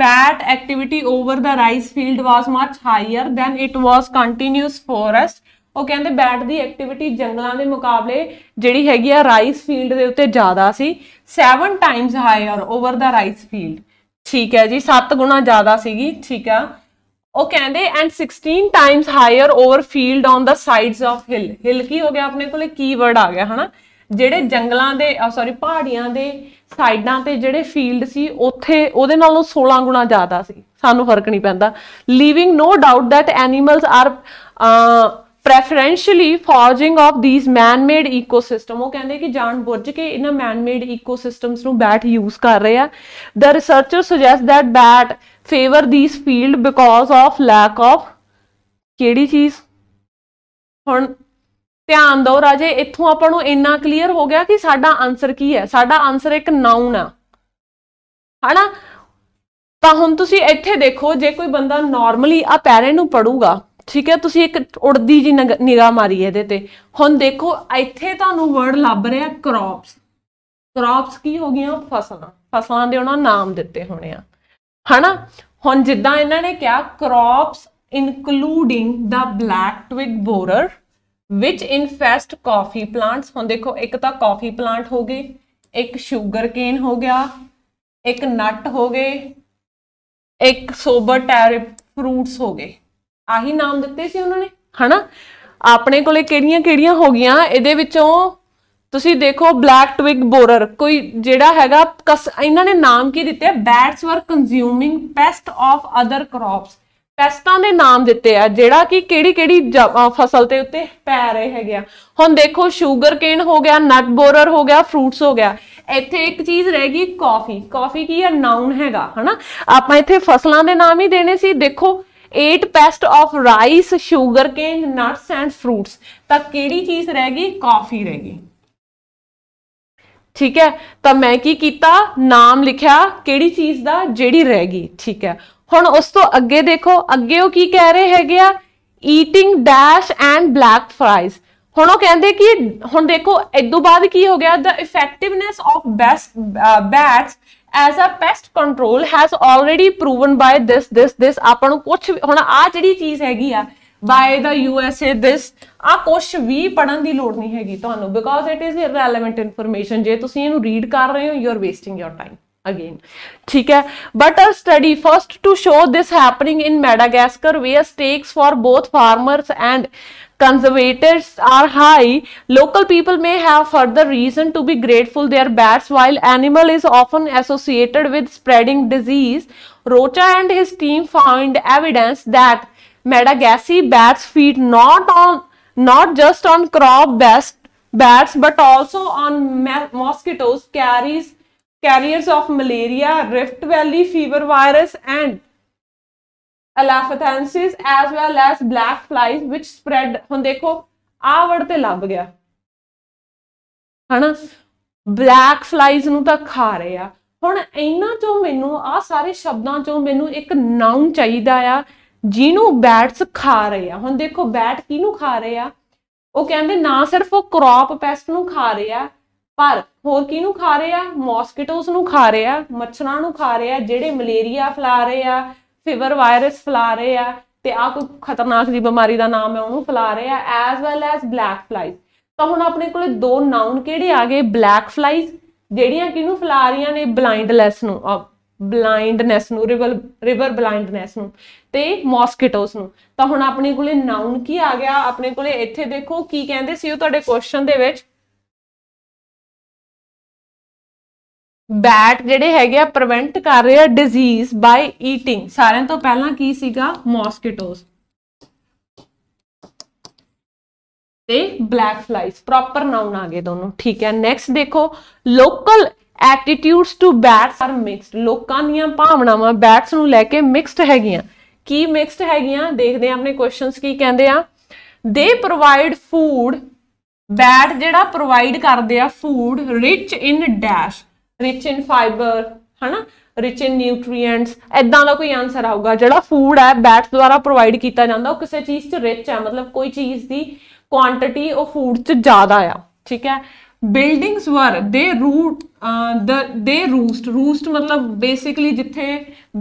bat activity over the rice field was much higher than it was continuous forest ਉਹ ਕਹਿੰਦੇ ਬੈਟ ਦੀ ਐਕਟੀਵਿਟੀ ਜੰਗਲਾਂ ਦੇ ਮੁਕਾਬਲੇ ਜਿਹੜੀ ਹੈਗੀ ਆ ਰਾਈਸ ਫੀਲਡ ਦੇ ਉੱਤੇ ਜ਼ਿਆਦਾ ਸੀ 7 times higher over the rice field ਠੀਕ ਹੈ ਜੀ 7 ਗੁਣਾ ਜ਼ਿਆਦਾ ਸੀਗੀ ਠੀਕ ਆ ਉਹ ਕਹਿੰਦੇ and 16 times higher over field on the sides of hill hill ਕੀ ਹੋ ਗਿਆ ਆਪਣੇ ਕੋਲੇ ਕੀਵਰਡ ਆ ਗਿਆ ਹਨਾ ਜਿਹੜੇ ਜੰਗਲਾਂ ਦੇ ਸੌਰੀ ਪਹਾੜੀਆਂ ਦੇ ਸਾਈਡਾਂ ਤੇ ਜਿਹੜੇ ਫੀਲਡ ਸੀ ਉੱਥੇ ਉਹਦੇ ਨਾਲੋਂ 16 ਗੁਣਾ ਜ਼ਿਆਦਾ ਸੀ ਸਾਨੂੰ ਫਰਕ ਨਹੀਂ ਪੈਂਦਾ leaving no doubt that animals are preferentially foraging of these man made ecosystem ਉਹ ਕਹਿੰਦੇ ਕਿ ਜਾਣ ਬੁੱਝ ਕੇ ਇਹਨਾਂ ਮੈਨ-ਮੇਡ ਇਕੋਸਿਸਟਮਸ ਨੂੰ ਬੈਟ ਯੂਜ਼ ਕਰ ਰਹੇ ਆ the researcher suggest that bat favour these field because of lack of ਕਿਹੜੀ ਚੀਜ਼ ਹੁਣ ਧਿਆਨ ਦਿਓ ਰਾਜੇ ਇੱਥੋਂ ਆਪਾਂ ਨੂੰ ਇੰਨਾ ਕਲੀਅਰ ਹੋ ਗਿਆ ਕਿ ਸਾਡਾ ਆਨਸਰ ਕੀ ਹੈ ਸਾਡਾ ਆਨਸਰ ਇੱਕ ਨਾਉਨ ਆ ਹਨਾ ਤਾਂ ਹੁਣ ਤੁਸੀਂ ਇੱਥੇ ਦੇਖੋ ਜੇ ਕੋਈ ਬੰਦਾ ਨਾਰਮਲੀ ਆ ਪੈਰੇ ਨੂੰ ਪੜੂਗਾ ਠੀਕ ਹੈ ਤੁਸੀਂ ਇੱਕ ਉੜਦੀ ਜੀ ਨਿਗਾਹ ਮਾਰੀ ਇਹਦੇ ਤੇ ਹੁਣ ਦੇਖੋ ਇੱਥੇ ਤੁਹਾਨੂੰ ਵਰਡ ਲੱਭ ਰਿਹਾ ਕ੍ਰੌਪਸ ਕ੍ਰੌਪਸ ਕੀ ਹੋ ਗਈਆਂ ਫਸਲਾਂ ਫਸਲਾਂ ਦੇ ਉਹਨਾਂ ਨਾਮ ਦਿੱਤੇ ਹੋਣੇ ਆ ਹਨਾ ਹੁਣ ਜਿੱਦਾਂ ਇਹਨਾਂ ਨੇ ਕਿਹਾ crops including the black twig borer which infest coffee plants ਹੁਣ ਦੇਖੋ ਇੱਕ ਤਾਂ ਕਾਫੀ ਪਲਾਂਟ ਹੋ ਗਏ ਇੱਕ 슈ਗਰ ਕੇਨ ਹੋ ਗਿਆ ਇੱਕ ਨਟ ਹੋ ਗਏ ਇੱਕ ਸੋਬਰ ਟੈਰਿਪ ਫਰੂਟਸ ਹੋ ਗਏ ਆਹੀ ਨਾਮ ਦਿੱਤੇ ਸੀ ਉਹਨਾਂ ਨੇ ਹਨਾ ਆਪਣੇ ਕੋਲੇ ਕਿਹੜੀਆਂ ਕਿਹੜੀਆਂ ਹੋ ਗਈਆਂ ਇਹਦੇ ਵਿੱਚੋਂ ਤੁਸੀਂ ਦੇਖੋ ਬਲੈਕ ਟਵਿਗ ਬੋਰਰ ਕੋਈ ਜਿਹੜਾ ਹੈਗਾ ਇਹਨਾਂ ਨੇ ਨਾਮ ਕੀ ਦਿੱਤੇ bats were consuming pest of other crops ਪੈਸਟਾਂ ਦੇ ਨਾਮ ਦਿੱਤੇ ਆ ਜਿਹੜਾ ਕਿ ਕਿਹੜੀ ਕਿਹੜੀ ਫਸਲ ਤੇ ਉੱਤੇ ਪੈ ਰਹੇ ਹੈਗੇ ਆ ਹੁਣ ਦੇਖੋ 슈ਗਰ ਕੇਨ ਹੋ ਗਿਆ ਨਟ ਬੋਰਰ ਹੋ ਗਿਆ ਫਰੂਟਸ ਹੋ ਗਿਆ ਇੱਥੇ ਇੱਕ ਚੀਜ਼ ਰਹਿ ਗਈ ਕਾਫੀ ਕਾਫੀ ਕੀ ਹੈ ਨਾਉਨ ਹੈਗਾ ਹਨਾ ਆਪਾਂ ਇੱਥੇ ਫਸਲਾਂ ਦੇ ਨਾਮ ਹੀ ਦੇਣੇ ਸੀ ਦੇਖੋ 8 pest of rice sugar cane nuts and fruits ਤਾਂ ਕਿਹੜੀ ਚੀਜ਼ ਰਹਿ ਗਈ ਕਾਫੀ ਰਹਿ ਗਈ ਠੀਕ ਹੈ ਤਾਂ ਮੈਂ ਕੀ ਕੀਤਾ ਨਾਮ ਲਿਖਿਆ ਕਿਹੜੀ ਚੀਜ਼ ਦਾ ਜਿਹੜੀ ਰਹਿ ਗਈ ਠੀਕ ਹੈ ਹੁਣ ਉਸ ਤੋਂ ਅੱਗੇ ਦੇਖੋ ਅੱਗੇ ਉਹ ਕੀ ਕਹਿ ਰਹੇ ਹੈਗੇ ਆ eating dash and black flies ਹੁਣ ਉਹ ਕਹਿੰਦੇ ਕਿ ਹੁਣ ਦੇਖੋ ਇਸ ਤੋਂ ਬਾਅਦ ਕੀ ਹੋ ਗਿਆ the effectiveness of best bats as a pest control has already proven by this this this ਆਪਾਂ ਨੂੰ ਕੁਝ ਹੁਣ ਆ ਜਿਹੜੀ ਚੀਜ਼ ਹੈਗੀ ਆ ਬਾਈ ਦਾ ਯੂਐਸਏ ਦਿਸ ਆ ਕੁਝ ਵੀ ਪੜਨ ਦੀ ਲੋੜ ਨਹੀਂ ਹੈਗੀ ਤੁਹਾਨੂੰ because it is irrelevant information ਜੇ ਤੁਸੀਂ ਇਹਨੂੰ ਰੀਡ ਕਰ ਰਹੇ ਹੋ you are wasting your time again ਠੀਕ ਹੈ but a study first to show this happening in madagascar where stakes for both farmers and conservators are high, local people may have further reason to be grateful their bats while animal is often associated with spreading disease. Rocha and his team found evidence that Madagascar bats feed not on not just on crop best bats but also on mosquitoes carries carriers of malaria, rift valley fever virus and elephantiasis as well as black flies which spread ਹੁਣ ਦੇਖੋ ਆ word ਤੇ ਲੱਭ ਗਿਆ ਹਨਾ black ਫਲਾਈਜ਼ ਨੂੰ ਤਾਂ ਖਾ ਰਹੇ ਆ ਹੁਣ ਇਹਨਾਂ ਚੋਂ ਮੈਨੂੰ ਆ ਸਾਰੇ ਸ਼ਬਦਾਂ ਚੋਂ ਮੈਨੂੰ ਇੱਕ ਨਾਉਨ ਚਾਹੀਦਾ ਆ ਜਿਹਨੂੰ ਬੈਟਸ ਖਾ ਰਹੇ ਆ ਹੁਣ ਦੇਖੋ ਬੈਟ ਕਿਹਨੂੰ ਖਾ ਰਹੇ ਆ ਉਹ ਕਹਿੰਦੇ ਨਾ ਸਿਰਫ ਉਹ ਕ੍ਰੌਪ ਪੈਸਟ ਨੂੰ ਖਾ ਰਹੇ ਆ ਪਰ ਹੋਰ ਕਿਹਨੂੰ ਖਾ ਰਹੇ ਆ ਮੌਸਕੀਟੋਸ ਨੂੰ ਖਾ ਰਹੇ ਆ ਮੱਛਰਾਂ ਨੂੰ ਖਾ ਰਹੇ ਆ ਜਿਹੜੇ ਮਲੇਰੀਆ ਫਲਾ ਰਹੇ ਆ ਫੀਵਰ ਵਾਇਰਸ ਫਲਾ ਰਹੇ ਆ ਤੇ ਆ ਕੋਈ ਖਤਰਨਾਕ ਜੀ ਬਿਮਾਰੀ ਦਾ ਨਾਮ ਹੈ ਉਹਨੂੰ ਫਲਾ ਰਹੇ ਆ as well as black flies ਤਾਂ ਹੁਣ ਆਪਣੇ ਕੋਲੇ ਦੋ ਨਾਉਨ ਕਿਹੜੇ ਆ ਗਏ ਬਲੈਕ ਫਲਾਈਜ਼ ਜਿਹੜੀਆਂ ਕਿਹਨੂੰ ਫਲਾ ਰਹੀਆਂ ਨੇ ਬਲਾਈਂਡਲੈਸ ਨੂੰ ਬਲਾਈਂਡਨੈਸ ਨੂੰ ਰਿਵਰ ਰਿਵਰ ਬਲਾਈਂਡਨੈਸ ਨੂੰ ਤੇ ਮੌਸਕੀਟੋਸ ਨੂੰ ਤਾਂ ਹੁਣ ਆਪਣੇ ਕੋਲੇ ਨਾਉਨ ਕੀ ਆ ਗਿਆ ਆਪਣੇ ਕੋਲੇ ਇੱਥੇ ਦੇਖੋ ਕੀ ਕਹਿੰਦੇ ਸੀ ਉਹ ਤੁਹਾਡੇ ਕੁਐਸਚਨ ਦੇ ਵਿੱਚ ਬੈਟ ਜਿਹੜੇ ਹੈਗੇ ਆ ਪ੍ਰੀਵੈਂਟ ਕਰ ਰਹੇ ਆ ਡਿਜ਼ੀਜ਼ ਬਾਈ ਈਟਿੰਗ ਸਾਰਿਆਂ ਤੋਂ ਪਹਿਲਾਂ ਕੀ ਸੀਗਾ ਮੌਸਕੀਟੋਸ ਤੇ ਬਲੈਕ ਫਲਾਈਸ ਪ੍ਰੋਪਰ ਨਾਉਨ ਆ ਗਏ ਦੋਨੋਂ ਠੀਕ ਹੈ ਨੈਕਸਟ ਦੇਖੋ local attitudes to bats are mixed ਲੋਕਾਂ ਦੀਆਂ ਭਾਵਨਾਵਾਂ ਬੈਟਸ ਨੂੰ ਲੈ ਕੇ ਮਿਕਸਡ ਹੈਗੀਆਂ ਕੀ ਮਿਕਸਡ ਹੈਗੀਆਂ ਦੇਖਦੇ ਆ ਆਪਣੇ ਕੁਐਸਚਨਸ ਕੀ ਕਹਿੰਦੇ ਆ ਦੇ ਪ੍ਰੋਵਾਈਡ ਫੂਡ ਬੈਟ ਜਿਹੜਾ ਪ੍ਰੋਵਾਈਡ ਕਰਦੇ ਆ food rich in dash rich in fibre ਹਨਾ ਰਿਚ ਇਨ ਨਿਊਟ੍ਰੀਐਂਟਸ ਐਦਾਂ ਦਾ ਕੋਈ ਆਨਸਰ ਆਊਗਾ ਜਿਹੜਾ ਫੂਡ ਹੈ ਬੈਟਸ ਦੁਆਰਾ ਪ੍ਰੋਵਾਈਡ ਕੀਤਾ ਜਾਂਦਾ ਉਹ ਕਿਸੇ ਚੀਜ਼ 'ਚ ਰਿਚ ਹੈ ਮਤਲਬ ਕੋਈ ਚੀਜ਼ ਦੀ ਕੁਆਂਟੀਟੀ ਉਹ ਫੂਡ 'ਚ ਜ਼ਿਆਦਾ ਆ ਠੀਕ ਹੈ ਬਿਲਡਿੰਗਸ ਵਰ ਦੇ ਰੂਟ ਦੇ ਰੂਸਟ ਰੂਸਟ ਮਤਲਬ ਬੇਸਿਕਲੀ ਜਿੱਥੇ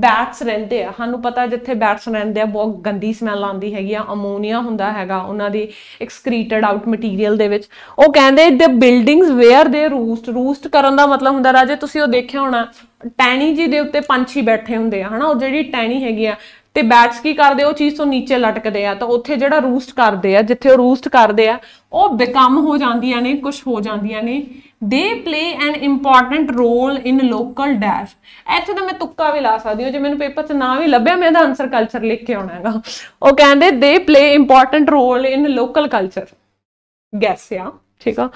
ਬੈਟਸ ਰਹਿੰਦੇ ਆ ਸਾਨੂੰ ਪਤਾ ਜਿੱਥੇ ਬੈਟਸ ਰਹਿੰਦੇ ਆ ਬਹੁਤ ਗੰਦੀ ਸਮੈਲ ਆਉਂਦੀ ਹੈਗੀ ਆ ਅਮੋਨੀਆ ਹੁੰਦਾ ਹੈਗਾ ਉਹਨਾਂ ਦੀ ਐਕਸਕ੍ਰੀਟਡ ਆਊਟ ਮਟੀਰੀਅਲ ਦੇ ਵਿੱਚ ਉਹ ਕਹਿੰਦੇ ਦ ਬਿਲਡਿੰਗਸ ਵੇਅਰ ਦੇ ਰੂਸਟ ਰੂਸਟ ਕਰਨ ਦਾ ਮਤਲਬ ਹੁੰਦਾ ਰਾਜੇ ਤੁਸੀਂ ਉਹ ਦੇਖਿਆ ਹੋਣਾ ਟੈਣੀ ਜੀ ਦੇ ਉੱਤੇ ਪੰਛੀ ਬੈਠੇ ਹੁੰਦੇ ਆ ਹਨਾ ਉਹ ਜਿਹੜੀ ਟੈਣੀ ਹੈਗੀ ਆ ਤੇ ਬੈਟਸ ਕੀ ਕਰਦੇ ਉਹ ਚੀਜ਼ ਤੋਂ ਨੀਚੇ ਲਟਕਦੇ ਆ ਤਾਂ ਉੱਥੇ ਜਿਹੜਾ ਰੂਸਟ ਕਰਦੇ ਆ ਜਿੱਥੇ ਉਹ ਰੂਸਟ ਕਰਦੇ ਆ ਉਹ ਬਿਕਮ ਹੋ ਜਾਂਦੀਆਂ ਨੇ ਕੁਝ ਹੋ ਜਾਂਦੀਆਂ ਨੇ they play an important role in local dash ਇੱਥੇ ਤਾਂ ਮੈਂ ਤੁੱਕਾ ਵੀ ਲਾ ਸਕਦੀ ਹਾਂ ਜੇ ਮੈਨੂੰ ਪੇਪਰ 'ਚ ਨਾ ਵੀ ਲੱਭਿਆ ਮੈਂ ਇਹਦਾ ਆਨਸਰ ਕਲਚਰ ਲਿਖ ਕੇ ਆਉਣਾ ਹੈਗਾ ਉਹ ਕਹਿੰਦੇ they play important role in local culture guess ਆ ਠੀਕ ਆ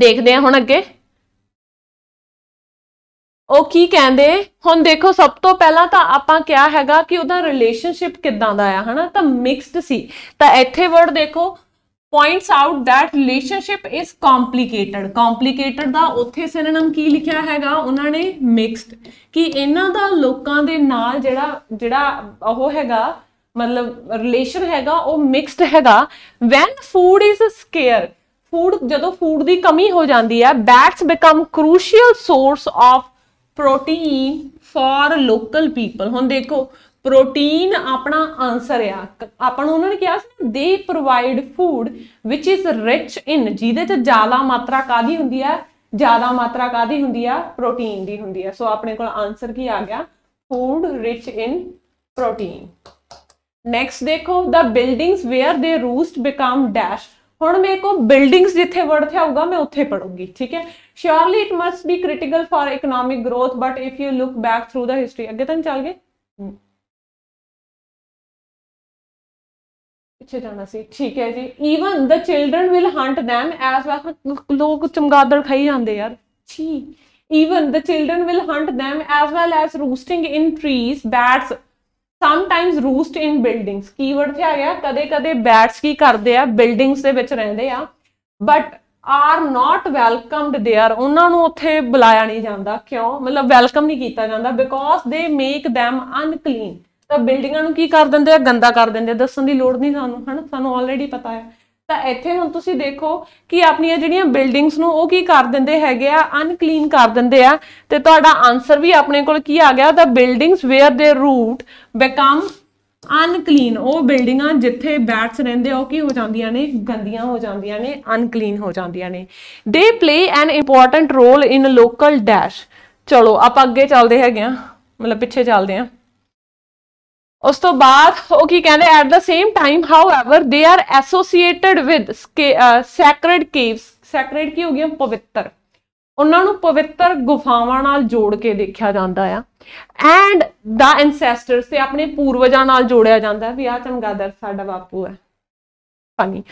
ਦੇਖਦੇ ਆ ਹੁਣ ਅੱਗੇ ਉਹ ਕੀ ਕਹਿੰਦੇ ਹੁਣ ਦੇਖੋ ਸਭ ਤੋਂ ਪਹਿਲਾਂ ਤਾਂ ਆਪਾਂ ਕਿਹਾ ਹੈਗਾ ਕਿ ਉਹਦਾ ਰਿਲੇਸ਼ਨਸ਼ਿਪ ਕਿਦਾਂ ਦਾ ਆ ਹਨਾ ਤਾਂ ਮਿਕਸਡ ਸੀ ਤਾਂ ਇੱਥੇ ਵਰਡ ਦੇਖੋ points out that relationship is complicated complicated ਦਾ ਉੱਥੇ ਸਿਨੋਨਿਮ ਕੀ ਲਿਖਿਆ ਹੈਗਾ ਉਹਨਾਂ ਨੇ ਮਿਕਸਡ ਕਿ ਇਹਨਾਂ ਦਾ ਲੋਕਾਂ ਦੇ ਨਾਲ ਜਿਹੜਾ ਜਿਹੜਾ ਉਹ ਹੈਗਾ ਮਤਲਬ ਰਿਲੇਸ਼ਨ ਹੈਗਾ ਉਹ ਮਿਕਸਡ ਹੈਗਾ when food is scarce food ਜਦੋਂ ਫੂਡ ਦੀ ਕਮੀ ਹੋ ਜਾਂਦੀ ਹੈ bats become crucial source of protein for local people ਹੁਣ ਦੇਖੋ ਪ੍ਰੋਟੀਨ ਆਪਣਾ ਆਨਸਰ ਆ ਆਪਾਂ ਨੂੰ ਉਹਨਾਂ ਨੇ ਕਿਹਾ ਸੀ ਦੇ ਪ੍ਰੋਵਾਈਡ ਫੂਡ ਵਿਚ ਇਜ਼ ਰਿਚ ਇਨ ਜਿਹਦੇ ਚ ਜ਼ਿਆਦਾ ਮਾਤਰਾ ਕਾਦੀ ਹੁੰਦੀ ਆ ਜ਼ਿਆਦਾ ਮਾਤਰਾ ਕਾਦੀ ਹੁੰਦੀ ਆ ਪ੍ਰੋਟੀਨ ਦੀ ਹੁੰਦੀ ਆ ਸੋ ਆਪਣੇ ਕੋਲ ਆਨਸਰ ਕੀ ਆ ਗਿਆ food rich in protein next ਦੇਖੋ ਦਾ ਬਿਲਡਿੰਗਸ ਵੇਅਰ ਦੇ ਰੂਸਟ ਬਿਕਮ ਡੈਸ਼ ਹੁਣ ਮੇਰੇ ਕੋ ਬਿਲਡਿੰਗਸ ਜਿੱਥੇ ਵਰਡ ਹੋਊਗਾ ਮੈਂ ਉੱਥੇ ਪੜੂੰਗੀ ਠੀਕ ਹੈ surely it must be critical for economic growth but if you look back through the history ਅੱਗੇ ਤਾਂ ਚੱਲ ਗਏ ਪਿੱਛੇ ਜਾਣਾ ਸੀ ਠੀਕ ਹੈ ਜੀ even the children will hunt them as well ਲੋਕ ਚਮਗਾਦੜ ਖਾਈ ਜਾਂਦੇ ਯਾਰ ਛੀ even the children will hunt them as well as roosting in trees bats sometimes roost in buildings keyword ਤੇ ਆ ਗਿਆ ਕਦੇ-ਕਦੇ ਬੈਟਸ ਕੀ ਕਰਦੇ ਆ ਬਿਲਡਿੰਗਸ ਦੇ ਵਿੱਚ ਰਹਿੰਦੇ ਆ but are not welcomed there ਉਹਨਾਂ ਨੂੰ ਉੱਥੇ ਬੁਲਾਇਆ ਨਹੀਂ ਜਾਂਦਾ ਕਿਉਂ ਮਤਲਬ ਵੈਲਕਮ ਨਹੀਂ ਕੀਤਾ ਜਾਂਦਾ ਬਿਕੋਜ਼ ਦੇ ਮੇਕ them ਅਨਕਲੀਨ ਤਾਂ ਬਿਲਡਿੰਗਾਂ ਨੂੰ ਕੀ ਕਰ ਦਿੰਦੇ ਆ ਗੰਦਾ ਕਰ ਦਿੰਦੇ ਦੱਸਣ ਦੀ ਲੋੜ ਨਹੀਂ ਸਾਨੂੰ ਹਨਾ ਸਾਨੂੰ ਆਲਰੇਡੀ ਪਤਾ ਹੈ ਤਾਂ ਇੱਥੇ ਹੁਣ ਤੁਸੀਂ ਦੇਖੋ ਕਿ ਆਪਣੀਆਂ ਜਿਹੜੀਆਂ ਬਿਲਡਿੰਗਸ ਨੂੰ ਉਹ ਕੀ ਕਰ ਦਿੰਦੇ ਹੈਗੇ ਆ ਅਨਕਲੀਨ ਕਰ ਦਿੰਦੇ ਆ ਤੇ ਤੁਹਾਡਾ ਆਨਸਰ ਵੀ ਆਪਣੇ ਕੋਲ ਕੀ ਆ ਗਿਆ the buildings where they roost become unclean ਉਹ ਬਿਲਡਿੰਗਾਂ ਜਿੱਥੇ ਬੈਟਸ ਰਹਿੰਦੇ ਉਹ ਕੀ ਹੋ ਜਾਂਦੀਆਂ ਨੇ ਗੰਦੀਆਂ ਹੋ ਜਾਂਦੀਆਂ ਨੇ ਅਨਕਲੀਨ ਹੋ ਜਾਂਦੀਆਂ ਨੇ they play an important role in local dash ਚਲੋ ਆਪਾਂ ਅੱਗੇ ਚੱਲਦੇ ਹੈਗੇ ਆ ਮਤਲਬ ਪਿੱਛੇ ਚੱਲਦੇ ਆ ਉਸ ਤੋਂ ਬਾਅਦ ਉਹ ਕੀ ਕਹਿੰਦੇ at the same time however they are associated with sacred caves sacred ਕੀ ਹੋ ਗਿਆ ਪਵਿੱਤਰ ਉਹਨਾਂ ਨੂੰ ਪਵਿੱਤਰ ਗੁਫਾਵਾਂ ਨਾਲ ਜੋੜ ਕੇ ਦੇਖਿਆ ਜਾਂਦਾ ਆ ਐਂਡ ਦਾ ਐਨਸੈਸਟਰਸ ਤੇ ਆਪਣੇ ਪੂਰਵਜਾਂ ਨਾਲ ਜੋੜਿਆ ਜਾਂਦਾ ਵੀ ਆ ਚਮਗਾਦਰ ਸਾਡਾ ਬਾਪੂ ਹੈ funny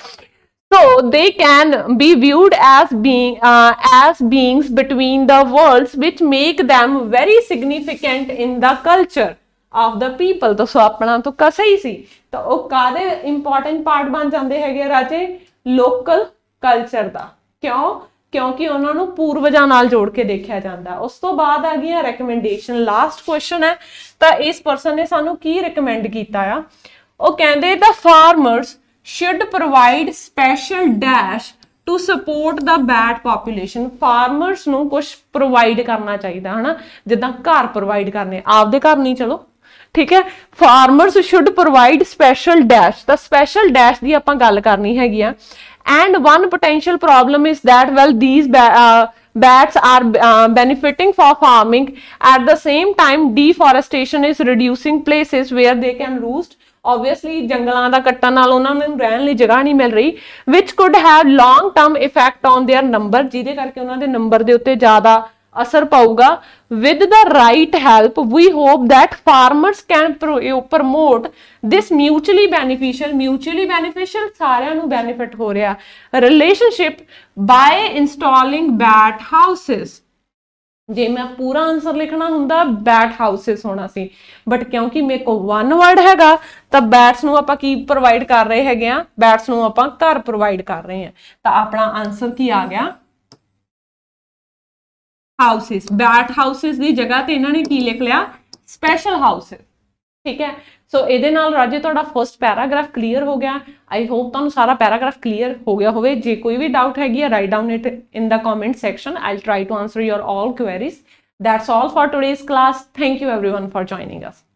so they can be viewed as being uh, as beings between the worlds which make them very significant in the culture of the people ਤਾਂ ਆਪਣਾ ਤਾਂ ਕਸੇ ਹੀ ਸੀ ਤਾਂ ਉਹ ਕਾਦੇ ਇੰਪੋਰਟੈਂਟ ਪਾਰਟ ਬਣ ਜਾਂਦੇ ਹੈਗੇ ਰਾਜੇ ਲੋਕਲ ਕਲਚਰ ਦਾ ਕਿਉਂ ਕਿਉਂਕਿ ਉਹਨਾਂ ਨੂੰ ਪੂਰਵਜਾਂ ਨਾਲ ਜੋੜ ਕੇ ਦੇਖਿਆ ਜਾਂਦਾ ਉਸ ਤੋਂ ਬਾਅਦ ਆ ਗਈਆਂ ਰეკਮੈਂਡੇਸ਼ਨ ਲਾਸਟ ਕੁਐਸਚਨ ਹੈ ਤਾਂ ਇਸ ਪਰਸਨ ਨੇ ਸਾਨੂੰ ਕੀ ਰეკਮੈਂਡ ਕੀਤਾ ਆ ਉਹ ਕਹਿੰਦੇ the farmers should provide special dash to support the bat population farmers ਨੂੰ ਕੁਝ ਪ੍ਰੋਵਾਈਡ ਕਰਨਾ ਚਾਹੀਦਾ ਹਨਾ ਜਿੱਦਾਂ ਘਰ ਪ੍ਰੋਵਾਈਡ ਕਰਨੇ ਆਪਦੇ ਘਰ ਨਹੀਂ ਚਲੋ ਠੀਕ ਹੈ farmers should provide special dash the special dash ਦੀ ਆਪਾਂ ਗੱਲ ਕਰਨੀ ਹੈਗੀ ਆ and one potential problem is that well these bats are benefiting for farming at the same time deforestation is reducing places where they can roost obviously ਜੰਗਲਾਂ ਦਾ ਕੱਟਣ ਨਾਲ ਉਹਨਾਂ ਨੂੰ ਰਹਿਣ ਲਈ ਜਗ੍ਹਾ ਨਹੀਂ ਮਿਲ ਰਹੀ which could have long term effect on their number ਜਿਹਦੇ ਕਰਕੇ ਉਹਨਾਂ ਦੇ ਨੰਬਰ ਦੇ ਉੱਤੇ ਜ਼ਿਆਦਾ ਅਸਰ ਪਾਊਗਾ with the right help we hope that farmers can promote this mutually beneficial mutually beneficial ਸਾਰਿਆਂ ਨੂੰ ਬੈਨੀਫਿਟ ਹੋ ਰਿਹਾ relationship by installing bat houses ਜੇ ਮੈਂ ਪੂਰਾ ਆਨਸਰ ਲਿਖਣਾ ਹੁੰਦਾ ਬੈਟ ਹਾਊਸਸ ਹੋਣਾ ਸੀ ਬਟ ਕਿਉਂਕਿ ਮੇਰੇ ਕੋ ਵਨ ਵਰਡ ਹੈਗਾ ਤਾਂ ਬੈਟਸ ਨੂੰ ਆਪਾਂ ਕੀ ਪ੍ਰੋਵਾਈਡ ਕਰ ਰਹੇ ਹੈਗੇ ਆ ਬੈਟਸ ਨੂੰ ਆਪਾਂ ਘਰ ਪ੍ਰੋਵਾਈਡ ਕਰ ਰਹੇ ਆ ਤਾਂ ਆਪਣਾ ਆਨਸਰ ਕੀ ਆ ਗਿਆ ਹਾਊਸਸ ਬੈਟ ਹਾਊਸਸ ਦੀ ਜਗ੍ਹਾ ਤੇ ਇਹਨਾਂ ਨੇ ਕੀ ਲਿਖ ਲਿਆ ਸਪੈਸ਼ਲ ਹਾਊਸਸ ਠੀਕ ਹੈ ਸੋ ਇਹਦੇ ਨਾਲ ਰਾਜੇ ਤੁਹਾਡਾ ਫਰਸਟ ਪੈਰਾਗ੍ਰਾਫ ਕਲੀਅਰ ਹੋ ਗਿਆ ਆਈ ਹੋਪ ਤੁਹਾਨੂੰ ਸਾਰਾ ਪੈਰਾਗ੍ਰਾਫ ਕਲੀਅਰ ਹੋ ਗਿਆ ਹੋਵੇ ਜੇ ਕੋਈ ਵੀ ਡਾਊਟ ਹੈਗੀ ਹੈ write down it in the comment section I'll try to answer your all queries that's all for today's class thank you everyone for joining us